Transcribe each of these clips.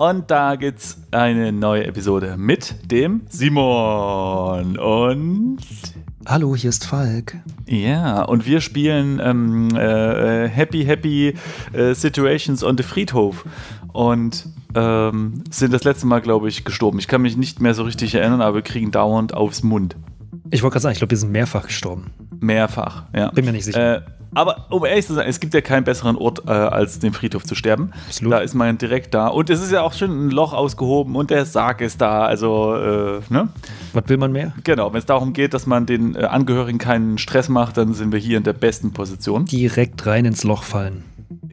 Und da gibt's eine neue Episode mit dem Simon und Hallo, hier ist Falk. Ja, und wir spielen ähm, äh, Happy Happy äh, Situations on the Friedhof und ähm, sind das letzte Mal, glaube ich, gestorben. Ich kann mich nicht mehr so richtig erinnern, aber wir kriegen dauernd aufs Mund. Ich wollte gerade sagen, ich glaube, wir sind mehrfach gestorben. Mehrfach, ja. Bin mir nicht sicher. Äh, aber um ehrlich zu sein, es gibt ja keinen besseren Ort äh, als den Friedhof zu sterben. Absolut. Da ist man direkt da. Und es ist ja auch schön ein Loch ausgehoben und der Sarg ist da. Also, äh, ne? Was will man mehr? Genau, wenn es darum geht, dass man den äh, Angehörigen keinen Stress macht, dann sind wir hier in der besten Position. Direkt rein ins Loch fallen.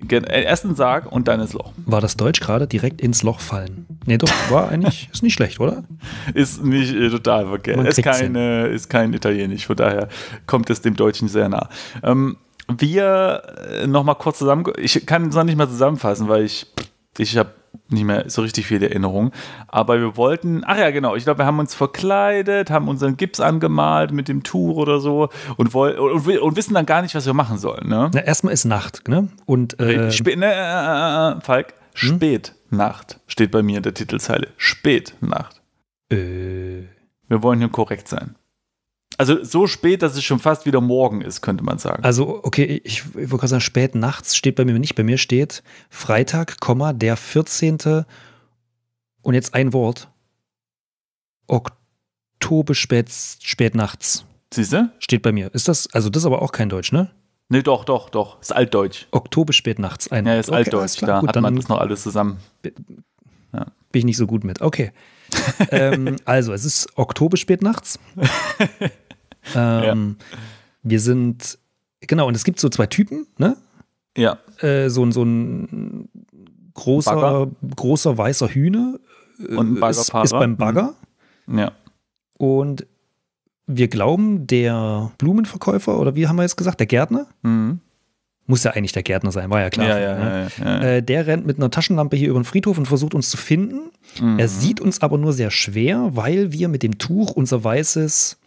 Gen äh, Erst Sarg und dann ins Loch. War das Deutsch gerade direkt ins Loch fallen? Nee, doch, war eigentlich, ist nicht schlecht, oder? Ist nicht äh, total verkehrt. Ist, keine, äh, ist kein Italienisch, von daher kommt es dem Deutschen sehr nah. Ähm, wir äh, nochmal kurz zusammen. Ich kann es noch nicht mehr zusammenfassen, weil ich, ich habe nicht mehr so richtig viele Erinnerungen. Aber wir wollten, ach ja, genau, ich glaube, wir haben uns verkleidet, haben unseren Gips angemalt mit dem Tuch oder so und, woll, und, und wissen dann gar nicht, was wir machen sollen. Ne? Na, erstmal ist Nacht, ne? Und. Äh, Spät, ne, äh äh, äh, äh, Falk, hm? steht bei mir in der Titelzeile. Spätnacht. Äh. Wir wollen hier korrekt sein. Also so spät, dass es schon fast wieder morgen ist, könnte man sagen. Also, okay, ich, ich wollte gerade sagen, spät nachts steht bei mir nicht. Bei mir steht Freitag, der 14. und jetzt ein Wort. Oktober spät, spät nachts. Siehst du? Steht bei mir. Ist das, also das ist aber auch kein Deutsch, ne? Nee, doch, doch, doch. Ist Altdeutsch. Oktober spät nachts. ja, ist okay, Altdeutsch, da gut, hat man das noch alles zusammen. Ja. Bin ich nicht so gut mit. Okay. ähm, also, es ist Oktober spät nachts. Ähm, ja. Wir sind, genau, und es gibt so zwei Typen, ne? Ja. Äh, so, so ein großer, Bagger. großer weißer Hühne äh, und ein ist, ist beim Bagger. Mhm. Ja. Und wir glauben, der Blumenverkäufer, oder wie haben wir jetzt gesagt, der Gärtner, mhm. muss ja eigentlich der Gärtner sein, war ja klar. Ja, ja, ne? ja, äh, der rennt mit einer Taschenlampe hier über den Friedhof und versucht uns zu finden. Mhm. Er sieht uns aber nur sehr schwer, weil wir mit dem Tuch unser weißes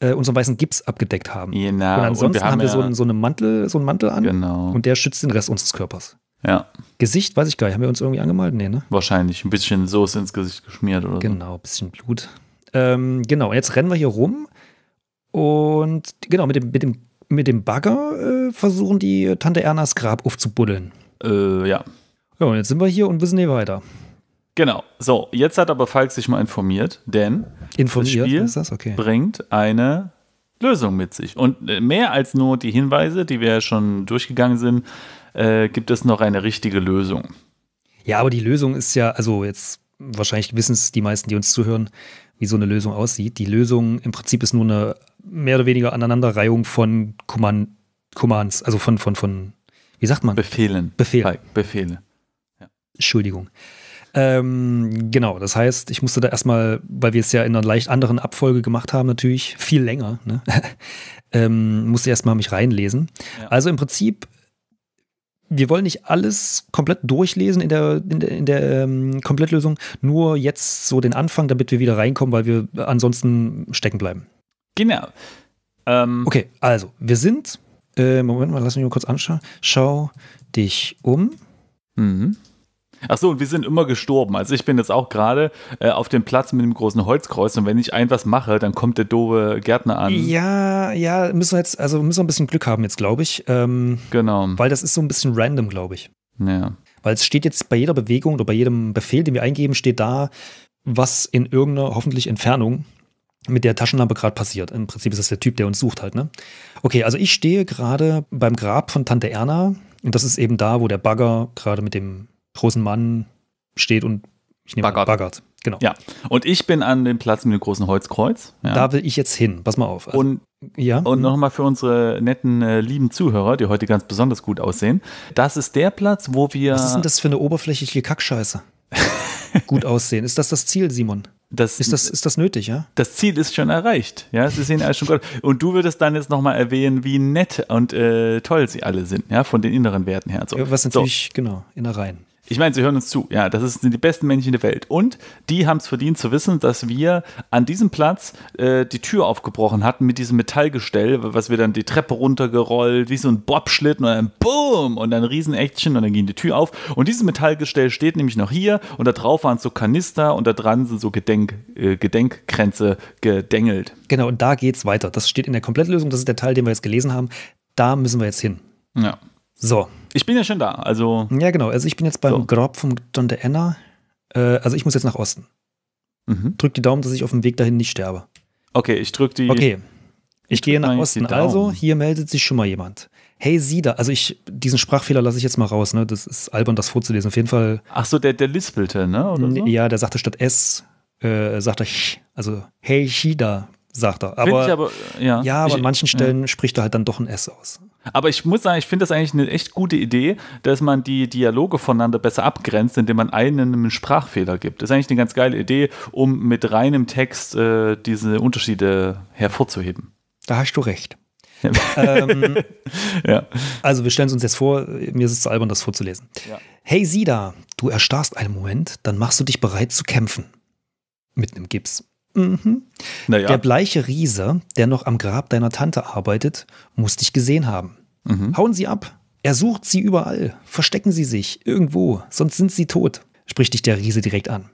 äh, unseren weißen Gips abgedeckt haben. Genau. Und ansonsten und wir haben, haben, wir ja so, einen, so, eine Mantel, so einen Mantel an genau. und der schützt den Rest unseres Körpers. Ja. Gesicht, weiß ich gar nicht, haben wir uns irgendwie angemalt? Nee, ne? Wahrscheinlich. Ein bisschen Soße ins Gesicht geschmiert oder genau, so. Genau, ein bisschen Blut. Ähm, genau, jetzt rennen wir hier rum und genau, mit dem, mit dem, mit dem Bagger äh, versuchen die Tante Ernas Grab aufzubuddeln. Äh, ja. Ja, und jetzt sind wir hier und wissen nicht weiter. Genau. So, jetzt hat aber Falk sich mal informiert, denn informiert, das Spiel okay. bringt eine Lösung mit sich. Und äh, mehr als nur die Hinweise, die wir ja schon durchgegangen sind, äh, gibt es noch eine richtige Lösung. Ja, aber die Lösung ist ja, also jetzt wahrscheinlich wissen es die meisten, die uns zuhören, wie so eine Lösung aussieht. Die Lösung im Prinzip ist nur eine mehr oder weniger Aneinanderreihung von Command, Commands, also von, von, von, wie sagt man? Befehlen. Befehlen. Befehle. Befehle. Ja. Entschuldigung. Ähm, genau, das heißt, ich musste da erstmal, weil wir es ja in einer leicht anderen Abfolge gemacht haben, natürlich viel länger, ne? ähm, musste erstmal mich reinlesen. Ja. Also im Prinzip, wir wollen nicht alles komplett durchlesen in der, in der, in der ähm, Komplettlösung, nur jetzt so den Anfang, damit wir wieder reinkommen, weil wir ansonsten stecken bleiben. Genau. Ähm. okay, also, wir sind. Äh, Moment mal, lass mich mal kurz anschauen. Schau dich um. Mhm. Ach so, und wir sind immer gestorben. Also ich bin jetzt auch gerade äh, auf dem Platz mit dem großen Holzkreuz und wenn ich ein was mache, dann kommt der doofe Gärtner an. Ja, ja, müssen wir jetzt, also müssen wir ein bisschen Glück haben jetzt, glaube ich. Ähm, genau. Weil das ist so ein bisschen random, glaube ich. Ja. Weil es steht jetzt bei jeder Bewegung oder bei jedem Befehl, den wir eingeben, steht da, was in irgendeiner hoffentlich Entfernung mit der Taschenlampe gerade passiert. Im Prinzip ist das der Typ, der uns sucht halt, ne? Okay, also ich stehe gerade beim Grab von Tante Erna und das ist eben da, wo der Bagger gerade mit dem großen Mann steht und ich nehme Baggert. An, Baggert. Genau. Ja. Und ich bin an dem Platz mit dem großen Holzkreuz. Ja. Da will ich jetzt hin. Pass mal auf. Also, und ja. Und mhm. nochmal für unsere netten, äh, lieben Zuhörer, die heute ganz besonders gut aussehen. Das ist der Platz, wo wir. Was ist denn das für eine oberflächliche Kackscheiße? gut aussehen. Ist das das Ziel, Simon? Das, ist, das, ist das nötig, ja? Das Ziel ist schon erreicht. Ja, sie sehen alles schon gut. Und du würdest dann jetzt nochmal erwähnen, wie nett und äh, toll sie alle sind, ja, von den inneren Werten her. So. Ja, was natürlich, so. genau, Innereien. Ich meine, sie hören uns zu. Ja, das sind die besten Männchen der Welt. Und die haben es verdient zu wissen, dass wir an diesem Platz äh, die Tür aufgebrochen hatten mit diesem Metallgestell, was wir dann die Treppe runtergerollt, wie so ein Bobschlitten und dann Boom und dann ein action und dann ging die Tür auf. Und dieses Metallgestell steht nämlich noch hier und da drauf waren so Kanister und da dran sind so Gedenk, äh, Gedenkkränze gedengelt. Genau, und da geht es weiter. Das steht in der Komplettlösung, das ist der Teil, den wir jetzt gelesen haben. Da müssen wir jetzt hin. Ja. So. Ich bin ja schon da, also. Ja, genau. Also ich bin jetzt beim so. Grab vom Don de Enna. Äh, also ich muss jetzt nach Osten. Mhm. Drück die Daumen, dass ich auf dem Weg dahin nicht sterbe. Okay, ich drück die. Okay. Ich, ich gehe nach Osten. Also, hier meldet sich schon mal jemand. Hey, Sie da. Also, ich, diesen Sprachfehler lasse ich jetzt mal raus. Ne? Das ist albern, das vorzulesen. Auf jeden Fall. Ach so, der, der lispelte, ne? Oder so? Ja, der sagte statt S, äh, sagte ich. Also, hey, Shida sagt er. Aber, aber ja. ja. aber ich, an manchen Stellen ja. spricht er halt dann doch ein S aus. Aber ich muss sagen, ich finde das eigentlich eine echt gute Idee, dass man die Dialoge voneinander besser abgrenzt, indem man einen einen Sprachfehler gibt. Das ist eigentlich eine ganz geile Idee, um mit reinem Text äh, diese Unterschiede hervorzuheben. Da hast du recht. ähm, ja. Also wir stellen es uns jetzt vor, mir ist es zu albern, das vorzulesen. Ja. Hey Sida, du erstarrst einen Moment, dann machst du dich bereit zu kämpfen. Mit einem Gips. Mhm. Naja. Der bleiche Riese, der noch am Grab deiner Tante arbeitet, muss dich gesehen haben. Mhm. Hauen Sie ab. Er sucht Sie überall. Verstecken Sie sich irgendwo, sonst sind Sie tot, spricht dich der Riese direkt an.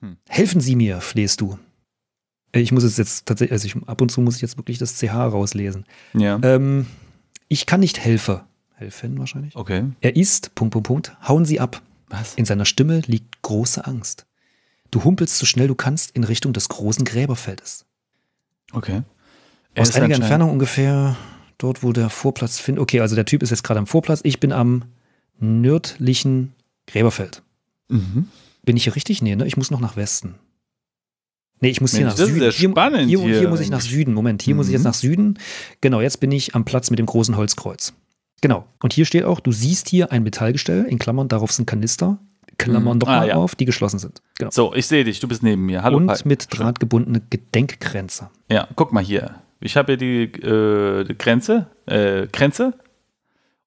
Hm. Helfen Sie mir, flehst du. Ich muss es jetzt tatsächlich, also ich, ab und zu muss ich jetzt wirklich das CH rauslesen. Ja. Ähm, ich kann nicht helfen. Helfen wahrscheinlich. Okay. Er ist, Punkt, Punkt, Punkt. Hauen Sie ab. Was? In seiner Stimme liegt große Angst. Du humpelst so schnell du kannst in Richtung des großen Gräberfeldes. Okay. Er Aus einiger Entfernung ungefähr dort, wo der Vorplatz findet. Okay, also der Typ ist jetzt gerade am Vorplatz. Ich bin am nördlichen Gräberfeld. Mhm. Bin ich hier richtig? Nee, ne? Ich muss noch nach Westen. Nee, ich muss Mensch, hier nach das Süden. Ist ja spannend hier, hier, hier, hier muss ich nach Süden. Moment, hier mhm. muss ich jetzt mhm. nach Süden. Genau, jetzt bin ich am Platz mit dem großen Holzkreuz. Genau. Und hier steht auch, du siehst hier ein Metallgestell, in Klammern, darauf sind Kanister, Klammern mhm. doch ah, mal ja. auf, die geschlossen sind. Genau. So, ich sehe dich, du bist neben mir. Hallo. Und Pai. mit Draht gebundene Gedenkgrenze. Ja, guck mal hier. Ich habe hier die, äh, die Grenze, äh, Grenze.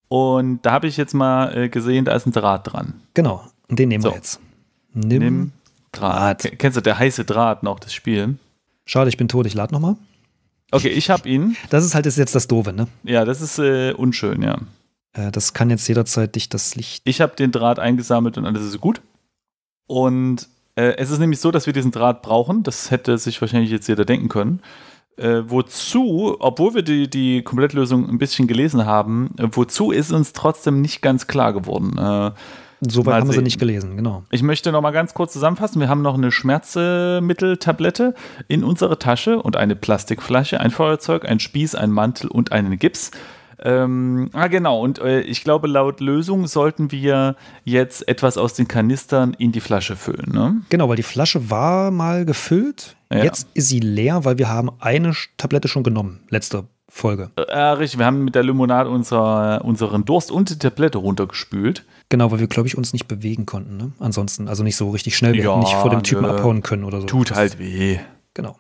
Und da habe ich jetzt mal äh, gesehen, da ist ein Draht dran. Genau, und den nehmen so. wir jetzt. Nimm, Nimm Draht. Draht. Kennst du der heiße Draht noch, das Spiel? Schade, ich bin tot, ich lade nochmal. Okay, ich habe ihn. Das ist halt jetzt das Doofe, ne? Ja, das ist äh, unschön, ja. Äh, das kann jetzt jederzeit dich das Licht. Ich habe den Draht eingesammelt und alles ist gut. Und äh, es ist nämlich so, dass wir diesen Draht brauchen. Das hätte sich wahrscheinlich jetzt jeder denken können. Äh, wozu, obwohl wir die, die Komplettlösung ein bisschen gelesen haben, äh, wozu ist uns trotzdem nicht ganz klar geworden. Äh, Soweit haben sehen. sie nicht gelesen, genau. Ich möchte nochmal ganz kurz zusammenfassen. Wir haben noch eine Schmerzmitteltablette in unserer Tasche und eine Plastikflasche, ein Feuerzeug, ein Spieß, ein Mantel und einen Gips. Ähm, ah, genau. Und äh, ich glaube, laut Lösung sollten wir jetzt etwas aus den Kanistern in die Flasche füllen. Ne? Genau, weil die Flasche war mal gefüllt. Ja. Jetzt ist sie leer, weil wir haben eine Tablette schon genommen. Letzte Folge. Äh, ah, richtig, wir haben mit der Limonade unser, unseren Durst und die Tablette runtergespült. Genau, weil wir, glaube ich, uns nicht bewegen konnten. Ne? Ansonsten, also nicht so richtig schnell. Wir ja, hätten nicht vor dem Typen nö. abhauen können oder so. Tut halt weh. Genau.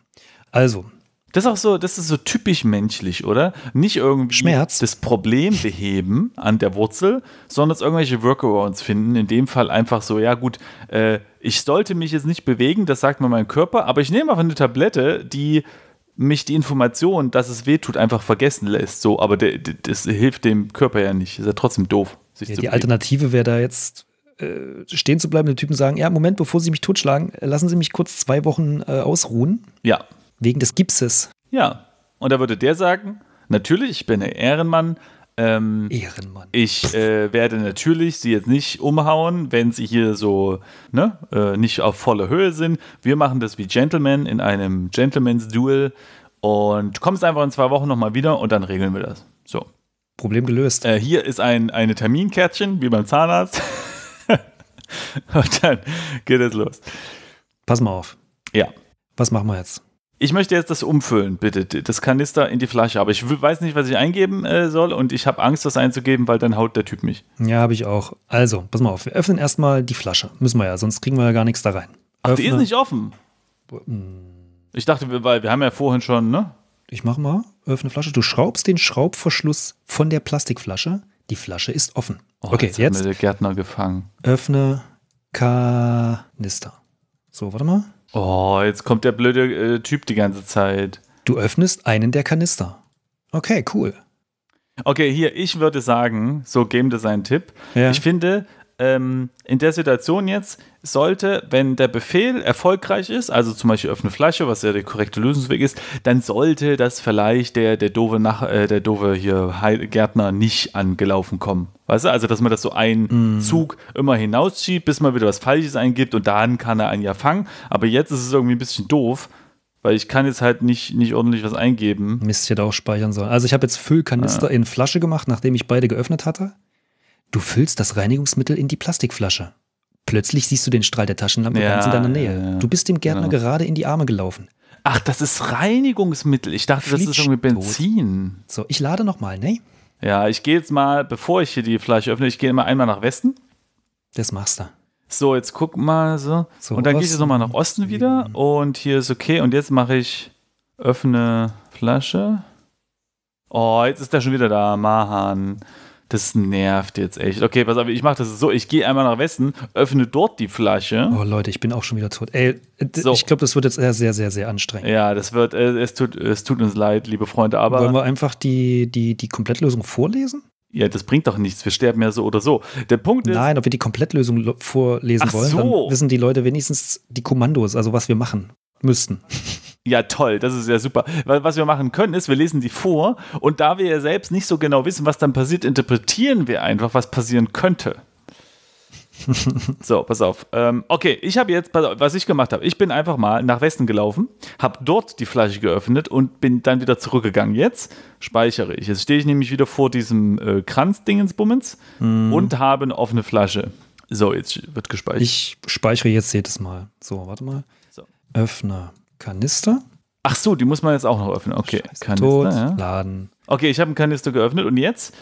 Also, das ist auch so, das ist so typisch menschlich, oder? Nicht irgendwie Schmerz. das Problem beheben an der Wurzel, sondern dass irgendwelche Workarounds finden. In dem Fall einfach so, ja gut, äh, ich sollte mich jetzt nicht bewegen, das sagt mir mein Körper, aber ich nehme einfach eine Tablette, die mich die Information, dass es wehtut, einfach vergessen lässt. So, aber de, de, das hilft dem Körper ja nicht. Ist ja trotzdem doof. Ja, die Alternative wäre da jetzt äh, stehen zu bleiben, den Typen sagen, ja, Moment, bevor sie mich totschlagen, äh, lassen Sie mich kurz zwei Wochen äh, ausruhen. Ja. Wegen des Gipses. Ja, und da würde der sagen, natürlich, ich bin ein Ehrenmann. Ähm, Ehrenmann. Ich äh, werde natürlich sie jetzt nicht umhauen, wenn sie hier so ne, äh, nicht auf volle Höhe sind. Wir machen das wie Gentlemen in einem Gentleman's Duel und du kommst einfach in zwei Wochen nochmal wieder und dann regeln wir das. So. Problem gelöst. Äh, hier ist ein eine Terminkärtchen, wie beim Zahnarzt. und dann geht es los. Pass mal auf. Ja. Was machen wir jetzt? ich möchte jetzt das umfüllen, bitte, das Kanister in die Flasche. Aber ich weiß nicht, was ich eingeben äh, soll und ich habe Angst, das einzugeben, weil dann haut der Typ mich. Ja, habe ich auch. Also, pass mal auf, wir öffnen erstmal die Flasche. Müssen wir ja, sonst kriegen wir ja gar nichts da rein. Ach, Öffne. die ist nicht offen. Hm. Ich dachte, weil wir haben ja vorhin schon, ne? Ich mach mal, öffne Flasche. Du schraubst den Schraubverschluss von der Plastikflasche. Die Flasche ist offen. Oh, okay, jetzt. jetzt. Haben wir den Gärtner gefangen. Öffne Kanister. So, warte mal. Oh, jetzt kommt der blöde äh, Typ die ganze Zeit. Du öffnest einen der Kanister. Okay, cool. Okay, hier, ich würde sagen, so Game Design-Tipp. Ja. Ich finde, ähm, in der Situation jetzt sollte, wenn der Befehl erfolgreich ist, also zum Beispiel öffne Flasche, was ja der korrekte Lösungsweg ist, dann sollte das vielleicht der, der doofe, Nach äh, der doofe hier Heil Gärtner nicht angelaufen kommen. Weißt du, also dass man das so einen mm. Zug immer hinausschiebt, bis man wieder was Falsches eingibt und dann kann er einen ja fangen. Aber jetzt ist es irgendwie ein bisschen doof, weil ich kann jetzt halt nicht, nicht ordentlich was eingeben. Mist, ich hätte auch speichern sollen. Also ich habe jetzt Füllkanister ah. in Flasche gemacht, nachdem ich beide geöffnet hatte. Du füllst das Reinigungsmittel in die Plastikflasche. Plötzlich siehst du den Strahl der Taschenlampe ja, ganz in deiner Nähe. Ja, ja. Du bist dem Gärtner genau. gerade in die Arme gelaufen. Ach, das ist Reinigungsmittel. Ich dachte, Flitsch das ist irgendwie Benzin. So, ich lade nochmal, ne? Ja, ich gehe jetzt mal, bevor ich hier die Flasche öffne, ich gehe immer einmal nach Westen. Das machst du. So, jetzt guck mal so. so und dann Osten. gehe ich jetzt nochmal nach Osten wieder. Mhm. Und hier ist okay. Und jetzt mache ich öffne Flasche. Oh, jetzt ist der schon wieder da, Mahan. Das nervt jetzt echt. Okay, pass auf, ich mache das so. Ich gehe einmal nach Westen, öffne dort die Flasche. Oh Leute, ich bin auch schon wieder tot. Ey, so. ich glaube, das wird jetzt sehr, sehr, sehr anstrengend. Ja, das wird, äh, es, tut, es tut uns leid, liebe Freunde, aber. Wollen wir einfach die, die, die Komplettlösung vorlesen? Ja, das bringt doch nichts. Wir sterben ja so oder so. Der Punkt ist. Nein, ob wir die Komplettlösung vorlesen Ach wollen, so. dann wissen die Leute wenigstens die Kommandos, also was wir machen müssten. Ja, toll, das ist ja super. Was wir machen können, ist, wir lesen die vor und da wir ja selbst nicht so genau wissen, was dann passiert, interpretieren wir einfach, was passieren könnte. so, pass auf. Ähm, okay, ich habe jetzt, was ich gemacht habe, ich bin einfach mal nach Westen gelaufen, habe dort die Flasche geöffnet und bin dann wieder zurückgegangen. Jetzt speichere ich. Jetzt stehe ich nämlich wieder vor diesem äh, Kranzdingensbummens mm. und habe eine offene Flasche. So, jetzt wird gespeichert. Ich speichere jetzt jedes Mal. So, warte mal. So. Öffner. Kanister. Ach so, die muss man jetzt auch noch öffnen. Okay, Scheiße, Kanister. Tot, ja. Laden. Okay, ich habe einen Kanister geöffnet und jetzt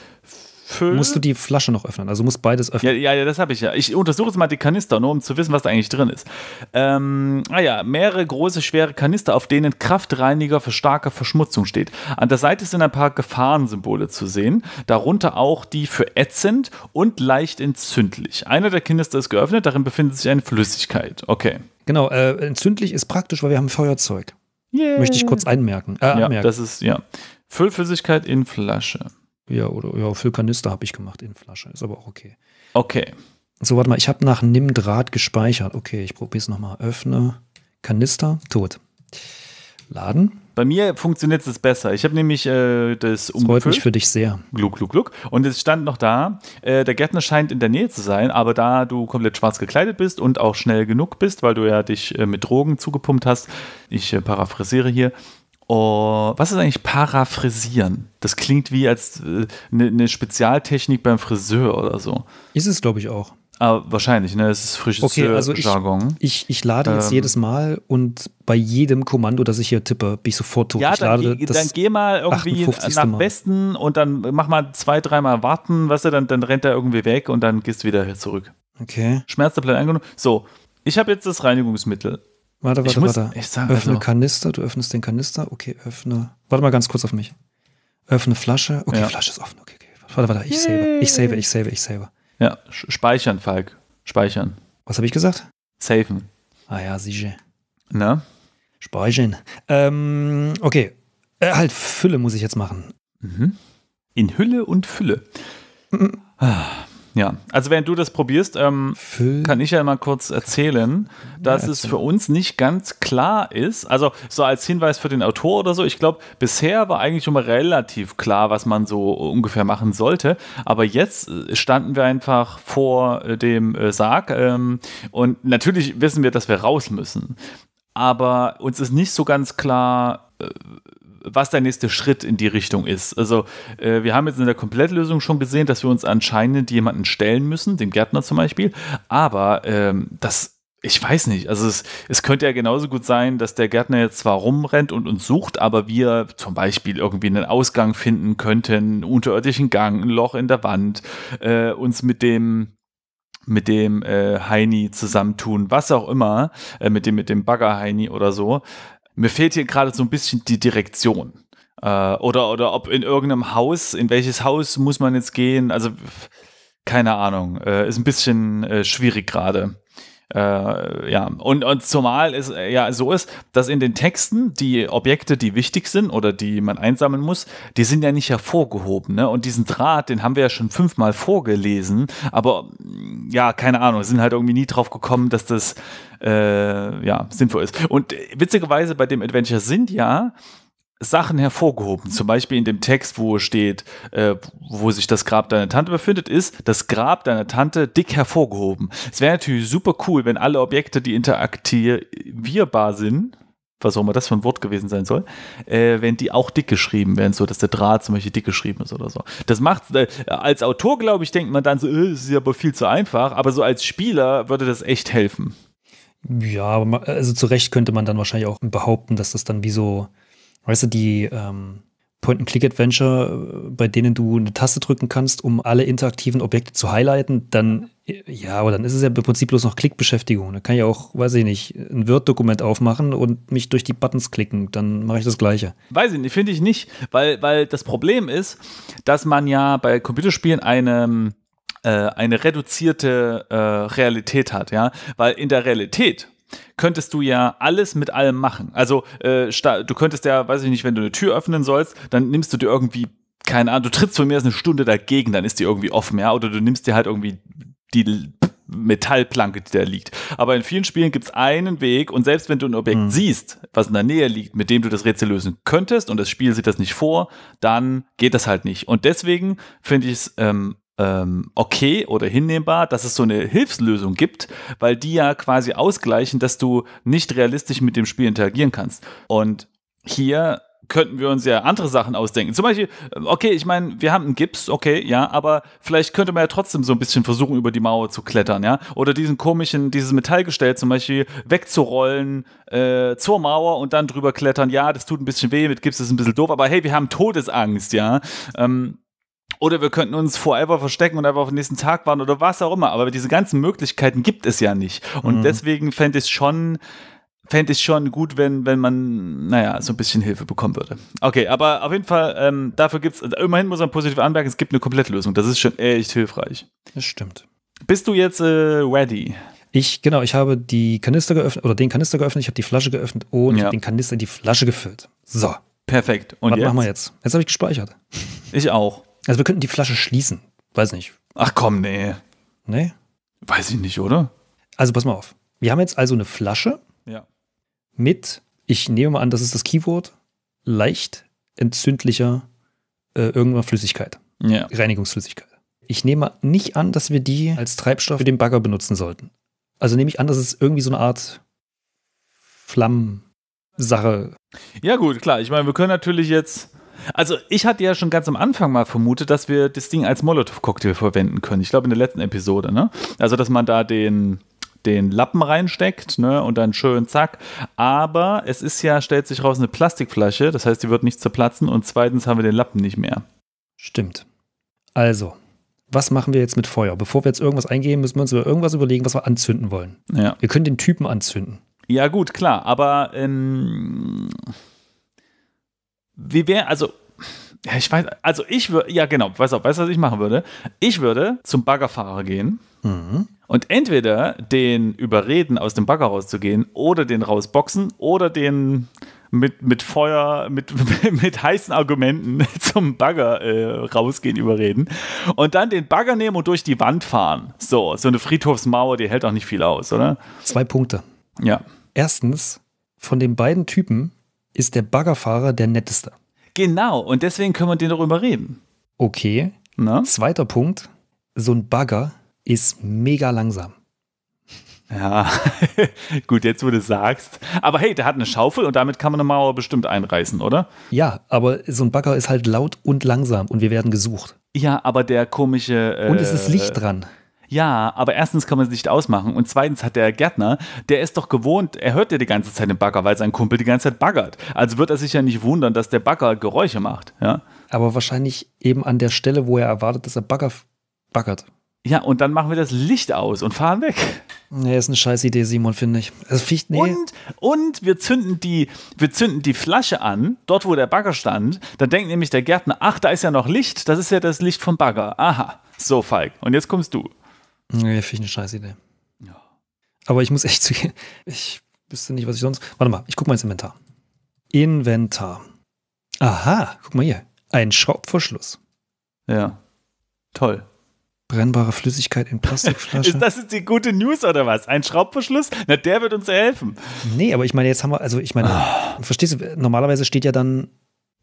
Füllen. Musst du die Flasche noch öffnen? Also musst beides öffnen. Ja, ja, das habe ich ja. Ich untersuche jetzt mal die Kanister, nur um zu wissen, was da eigentlich drin ist. Ähm, ah ja, mehrere große, schwere Kanister, auf denen Kraftreiniger für starke Verschmutzung steht. An der Seite sind ein paar Gefahrensymbole zu sehen, darunter auch die für ätzend und leicht entzündlich. Einer der Kanister ist geöffnet, darin befindet sich eine Flüssigkeit. Okay. Genau, äh, entzündlich ist praktisch, weil wir haben Feuerzeug. Yeah. Möchte ich kurz einmerken. Äh, ja, das ist, ja. Füllflüssigkeit in Flasche. Ja, oder ja, für Kanister habe ich gemacht in Flasche. Ist aber auch okay. Okay. So, warte mal, ich habe nach Nimmdraht gespeichert. Okay, ich probiere es nochmal. Öffne. Kanister, tot. Laden. Bei mir funktioniert es besser. Ich habe nämlich äh, das umgefüllt. Freut mich für dich sehr. Gluck, gluck, gluck. Und es stand noch da, äh, der Gärtner scheint in der Nähe zu sein, aber da du komplett schwarz gekleidet bist und auch schnell genug bist, weil du ja dich äh, mit Drogen zugepumpt hast, ich äh, paraphrasiere hier, Oh, was ist eigentlich Paraphrasieren? Das klingt wie als eine äh, ne, ne Spezialtechnik beim Friseur oder so. Ist es, glaube ich, auch. Aber ah, wahrscheinlich, ne? Es ist frisches okay, also ich, Jargon. Ich, ich lade jetzt ähm. jedes Mal und bei jedem Kommando, das ich hier tippe, bin ich sofort tot. Ja, ich dann, lade geh, dann geh mal irgendwie nach mal. Westen und dann mach mal zwei, dreimal warten, weißt du, dann, dann rennt er irgendwie weg und dann gehst du wieder zurück. Okay. Schmerztabletten angenommen. So, ich habe jetzt das Reinigungsmittel. Warte, warte, muss, warte. Sag, öffne also. Kanister, du öffnest den Kanister. Okay, öffne. Warte mal ganz kurz auf mich. Öffne Flasche. Okay, ja. Flasche ist offen. Okay, okay. Warte, warte, ich save. Ich save, ich save, ich save. Ja, speichern, Falk. Speichern. Was habe ich gesagt? Safen. Ah ja, sicher. Na? Speichern. Ähm, okay. Äh, halt, Fülle muss ich jetzt machen. Mhm. In Hülle und Fülle. Mhm. Ah. Ja, also wenn du das probierst, ähm, kann ich ja mal kurz erzählen, dass ja, erzähl. es für uns nicht ganz klar ist. Also so als Hinweis für den Autor oder so. Ich glaube, bisher war eigentlich schon mal relativ klar, was man so ungefähr machen sollte. Aber jetzt äh, standen wir einfach vor äh, dem äh, Sarg ähm, und natürlich wissen wir, dass wir raus müssen. Aber uns ist nicht so ganz klar, äh, was der nächste Schritt in die Richtung ist. Also äh, wir haben jetzt in der Komplettlösung schon gesehen, dass wir uns anscheinend jemanden stellen müssen, dem Gärtner zum Beispiel. Aber ähm, das ich weiß nicht. Also es, es, könnte ja genauso gut sein, dass der Gärtner jetzt zwar rumrennt und uns sucht, aber wir zum Beispiel irgendwie einen Ausgang finden könnten, einen unterirdischen Gang, ein Loch in der Wand, äh, uns mit dem mit dem äh, Heini zusammentun, was auch immer, äh, mit dem mit dem Bagger Heini oder so mir fehlt hier gerade so ein bisschen die Direktion. Äh, oder, oder ob in irgendeinem Haus, in welches Haus muss man jetzt gehen? Also, keine Ahnung, äh, ist ein bisschen äh, schwierig gerade. Äh, ja, und, und zumal es äh, ja so ist, dass in den Texten die Objekte, die wichtig sind oder die man einsammeln muss, die sind ja nicht hervorgehoben. Ne? Und diesen Draht, den haben wir ja schon fünfmal vorgelesen, aber mm, ja, keine Ahnung, sind halt irgendwie nie drauf gekommen, dass das äh, ja sinnvoll ist. Und äh, witzigerweise bei dem Adventure sind ja Sachen hervorgehoben. Zum Beispiel in dem Text, wo steht, äh, wo sich das Grab deiner Tante befindet, ist das Grab deiner Tante dick hervorgehoben. Es wäre natürlich super cool, wenn alle Objekte, die interaktivierbar sind, was auch immer das für ein Wort gewesen sein soll, äh, wenn die auch dick geschrieben werden, so dass der Draht zum Beispiel dick geschrieben ist oder so. Das macht, äh, als Autor, glaube ich, denkt man dann so, äh, ist ja aber viel zu einfach, aber so als Spieler würde das echt helfen. Ja, also zu Recht könnte man dann wahrscheinlich auch behaupten, dass das dann wie so weißt du, die ähm, Point-and-Click-Adventure, äh, bei denen du eine Taste drücken kannst, um alle interaktiven Objekte zu highlighten, dann äh, ja, aber dann ist es ja im Prinzip bloß noch Klickbeschäftigung. Da kann ich auch, weiß ich nicht, ein Word-Dokument aufmachen und mich durch die Buttons klicken. Dann mache ich das Gleiche. Weiß ich nicht, finde ich nicht, weil, weil das Problem ist, dass man ja bei Computerspielen eine, äh, eine reduzierte äh, Realität hat, ja. Weil in der Realität könntest du ja alles mit allem machen. Also äh, du könntest ja, weiß ich nicht, wenn du eine Tür öffnen sollst, dann nimmst du dir irgendwie keine Ahnung, du trittst von mir aus eine Stunde dagegen, dann ist die irgendwie offen, ja, oder du nimmst dir halt irgendwie die Metallplanke, die da liegt. Aber in vielen Spielen gibt es einen Weg und selbst wenn du ein Objekt mhm. siehst, was in der Nähe liegt, mit dem du das Rätsel lösen könntest und das Spiel sieht das nicht vor, dann geht das halt nicht. Und deswegen finde ich es ähm, ähm, okay oder hinnehmbar, dass es so eine Hilfslösung gibt, weil die ja quasi ausgleichen, dass du nicht realistisch mit dem Spiel interagieren kannst. Und hier könnten wir uns ja andere Sachen ausdenken. Zum Beispiel, ähm, okay, ich meine, wir haben einen Gips, okay, ja, aber vielleicht könnte man ja trotzdem so ein bisschen versuchen, über die Mauer zu klettern, ja. Oder diesen komischen, dieses Metallgestell zum Beispiel wegzurollen äh, zur Mauer und dann drüber klettern. Ja, das tut ein bisschen weh, mit Gips ist ein bisschen doof, aber hey, wir haben Todesangst, ja. Ähm, oder wir könnten uns forever verstecken und einfach auf den nächsten Tag warten oder was auch immer. Aber diese ganzen Möglichkeiten gibt es ja nicht. Und mhm. deswegen fände ich schon, fände ich schon gut, wenn, wenn man, naja, so ein bisschen Hilfe bekommen würde. Okay, aber auf jeden Fall, ähm, dafür gibt es, also immerhin muss man positiv anmerken, es gibt eine Komplettlösung. Das ist schon echt hilfreich. Das stimmt. Bist du jetzt äh, ready? Ich, genau, ich habe die Kanister geöffnet, oder den Kanister geöffnet, ich habe die Flasche geöffnet und ja. den Kanister in die Flasche gefüllt. So. Perfekt. Und Was jetzt? machen wir jetzt? Jetzt habe ich gespeichert. Ich auch. Also wir könnten die Flasche schließen. Weiß nicht. Ach komm, nee. Nee? Weiß ich nicht, oder? Also pass mal auf. Wir haben jetzt also eine Flasche ja. mit, ich nehme mal an, das ist das Keyword, leicht entzündlicher äh, irgendwann Flüssigkeit. Ja. Reinigungsflüssigkeit. Ich nehme nicht an, dass wir die als Treibstoff für den Bagger benutzen sollten. Also nehme ich an, dass es irgendwie so eine Art Flammensache. Ja, gut, klar. Ich meine, wir können natürlich jetzt also ich hatte ja schon ganz am Anfang mal vermutet, dass wir das Ding als Molotow-Cocktail verwenden können. Ich glaube in der letzten Episode, ne? Also dass man da den den Lappen reinsteckt ne, und dann schön zack. Aber es ist ja, stellt sich raus, eine Plastikflasche. Das heißt, die wird nicht zerplatzen. Und zweitens haben wir den Lappen nicht mehr. Stimmt. Also, was machen wir jetzt mit Feuer? Bevor wir jetzt irgendwas eingeben, müssen wir uns über irgendwas überlegen, was wir anzünden wollen. Ja. Wir können den Typen anzünden. Ja, gut, klar. Aber. Ähm wie wäre, also, ja, ich weiß, also ich würde, ja genau, weißt du, weißt, was ich machen würde? Ich würde zum Baggerfahrer gehen mhm. und entweder den überreden, aus dem Bagger rauszugehen oder den rausboxen oder den mit, mit Feuer, mit, mit heißen Argumenten zum Bagger äh, rausgehen, überreden. Und dann den Bagger nehmen und durch die Wand fahren. So, so eine Friedhofsmauer, die hält auch nicht viel aus, oder? Zwei Punkte. Ja. Erstens, von den beiden Typen, ist der Baggerfahrer der netteste. Genau, und deswegen können wir den darüber reden. Okay. Na? Zweiter Punkt, so ein Bagger ist mega langsam. Ja, gut, jetzt wo du sagst. Aber hey, der hat eine Schaufel und damit kann man eine Mauer bestimmt einreißen, oder? Ja, aber so ein Bagger ist halt laut und langsam und wir werden gesucht. Ja, aber der komische. Äh, und es ist Licht äh, dran. Ja, aber erstens kann man es nicht ausmachen und zweitens hat der Gärtner, der ist doch gewohnt, er hört ja die ganze Zeit den Bagger, weil sein Kumpel die ganze Zeit baggert. Also wird er sich ja nicht wundern, dass der Bagger Geräusche macht. Ja? Aber wahrscheinlich eben an der Stelle, wo er erwartet, dass er Bagger baggert. Ja, und dann machen wir das Licht aus und fahren weg. Nee, ist eine scheiß Idee, Simon, finde ich. Also Ficht, nee. Und, und wir, zünden die, wir zünden die Flasche an, dort wo der Bagger stand. Dann denkt nämlich der Gärtner, ach, da ist ja noch Licht, das ist ja das Licht vom Bagger. Aha, so Falk. Und jetzt kommst du. Nee, finde ich eine scheiß Idee. Ja. Aber ich muss echt zugeben, ich wüsste nicht, was ich sonst. Warte mal, ich gucke mal ins Inventar. Inventar. Aha, guck mal hier. Ein Schraubverschluss. Ja. Toll. Brennbare Flüssigkeit in Plastikflasche. ist das jetzt die gute News oder was? Ein Schraubverschluss? Na, der wird uns helfen. Nee, aber ich meine, jetzt haben wir, also ich meine, ah. verstehst du, normalerweise steht ja dann.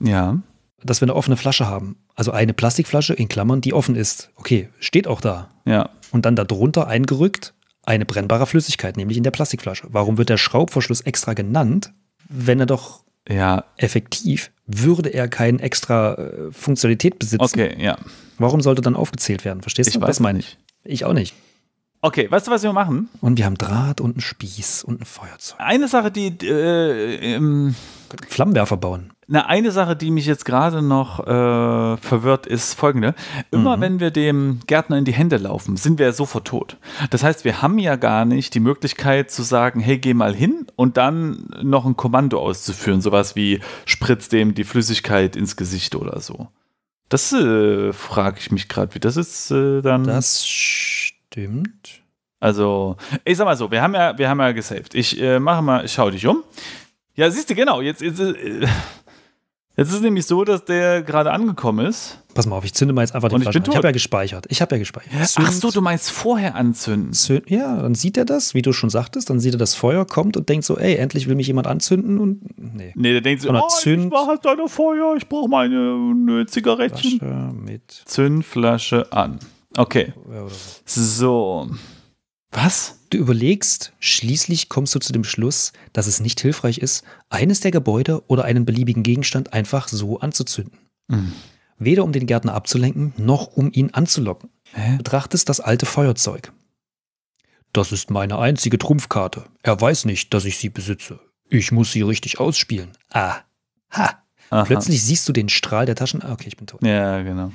Ja dass wir eine offene Flasche haben. Also eine Plastikflasche in Klammern, die offen ist. Okay, steht auch da. Ja. Und dann darunter eingerückt eine brennbare Flüssigkeit, nämlich in der Plastikflasche. Warum wird der Schraubverschluss extra genannt, wenn er doch ja. effektiv würde er keine extra äh, Funktionalität besitzen? Okay, ja. Warum sollte dann aufgezählt werden? Verstehst ich du? Weiß das meine ich. Ich auch nicht. Okay, weißt du, was wir machen? Und wir haben Draht und einen Spieß und ein Feuerzeug. Eine Sache, die. Äh, ähm, Flammenwerfer bauen. Na, eine Sache, die mich jetzt gerade noch äh, verwirrt, ist folgende. Immer mhm. wenn wir dem Gärtner in die Hände laufen, sind wir ja sofort tot. Das heißt, wir haben ja gar nicht die Möglichkeit zu sagen, hey, geh mal hin und dann noch ein Kommando auszuführen. Sowas wie spritz dem die Flüssigkeit ins Gesicht oder so. Das äh, frage ich mich gerade, wie das ist äh, dann. Das Sch Stimmt. Also, ich sag mal so, wir haben ja, wir haben ja gesaved. Ich äh, mache mal, ich schau dich um. Ja, siehst du, genau, jetzt, jetzt, äh, jetzt ist es nämlich so, dass der gerade angekommen ist. Pass mal auf, ich zünde mal jetzt einfach den Flaschen. Ich, ich habe ja gespeichert. Ich habe ja gespeichert. Zünd. Ach so, du meinst vorher anzünden. Zünd, ja, dann sieht er das, wie du schon sagtest, dann sieht er das Feuer, kommt und denkt so, ey, endlich will mich jemand anzünden und nee. Nee, der denkt so, oh, zünd. ich brauche halt deine Feuer, ich brauche meine äh, Zigarettchen. Flasche mit Zündflasche an. Okay. so. Was? Du überlegst, schließlich kommst du zu dem Schluss, dass es nicht hilfreich ist, eines der Gebäude oder einen beliebigen Gegenstand einfach so anzuzünden. Mhm. Weder um den Gärtner abzulenken, noch um ihn anzulocken. Hä? Betrachtest das alte Feuerzeug. Das ist meine einzige Trumpfkarte. Er weiß nicht, dass ich sie besitze. Ich muss sie richtig ausspielen. Ah. Ha. Aha. Plötzlich siehst du den Strahl der Taschen. Ah, okay, ich bin tot. Ja, genau.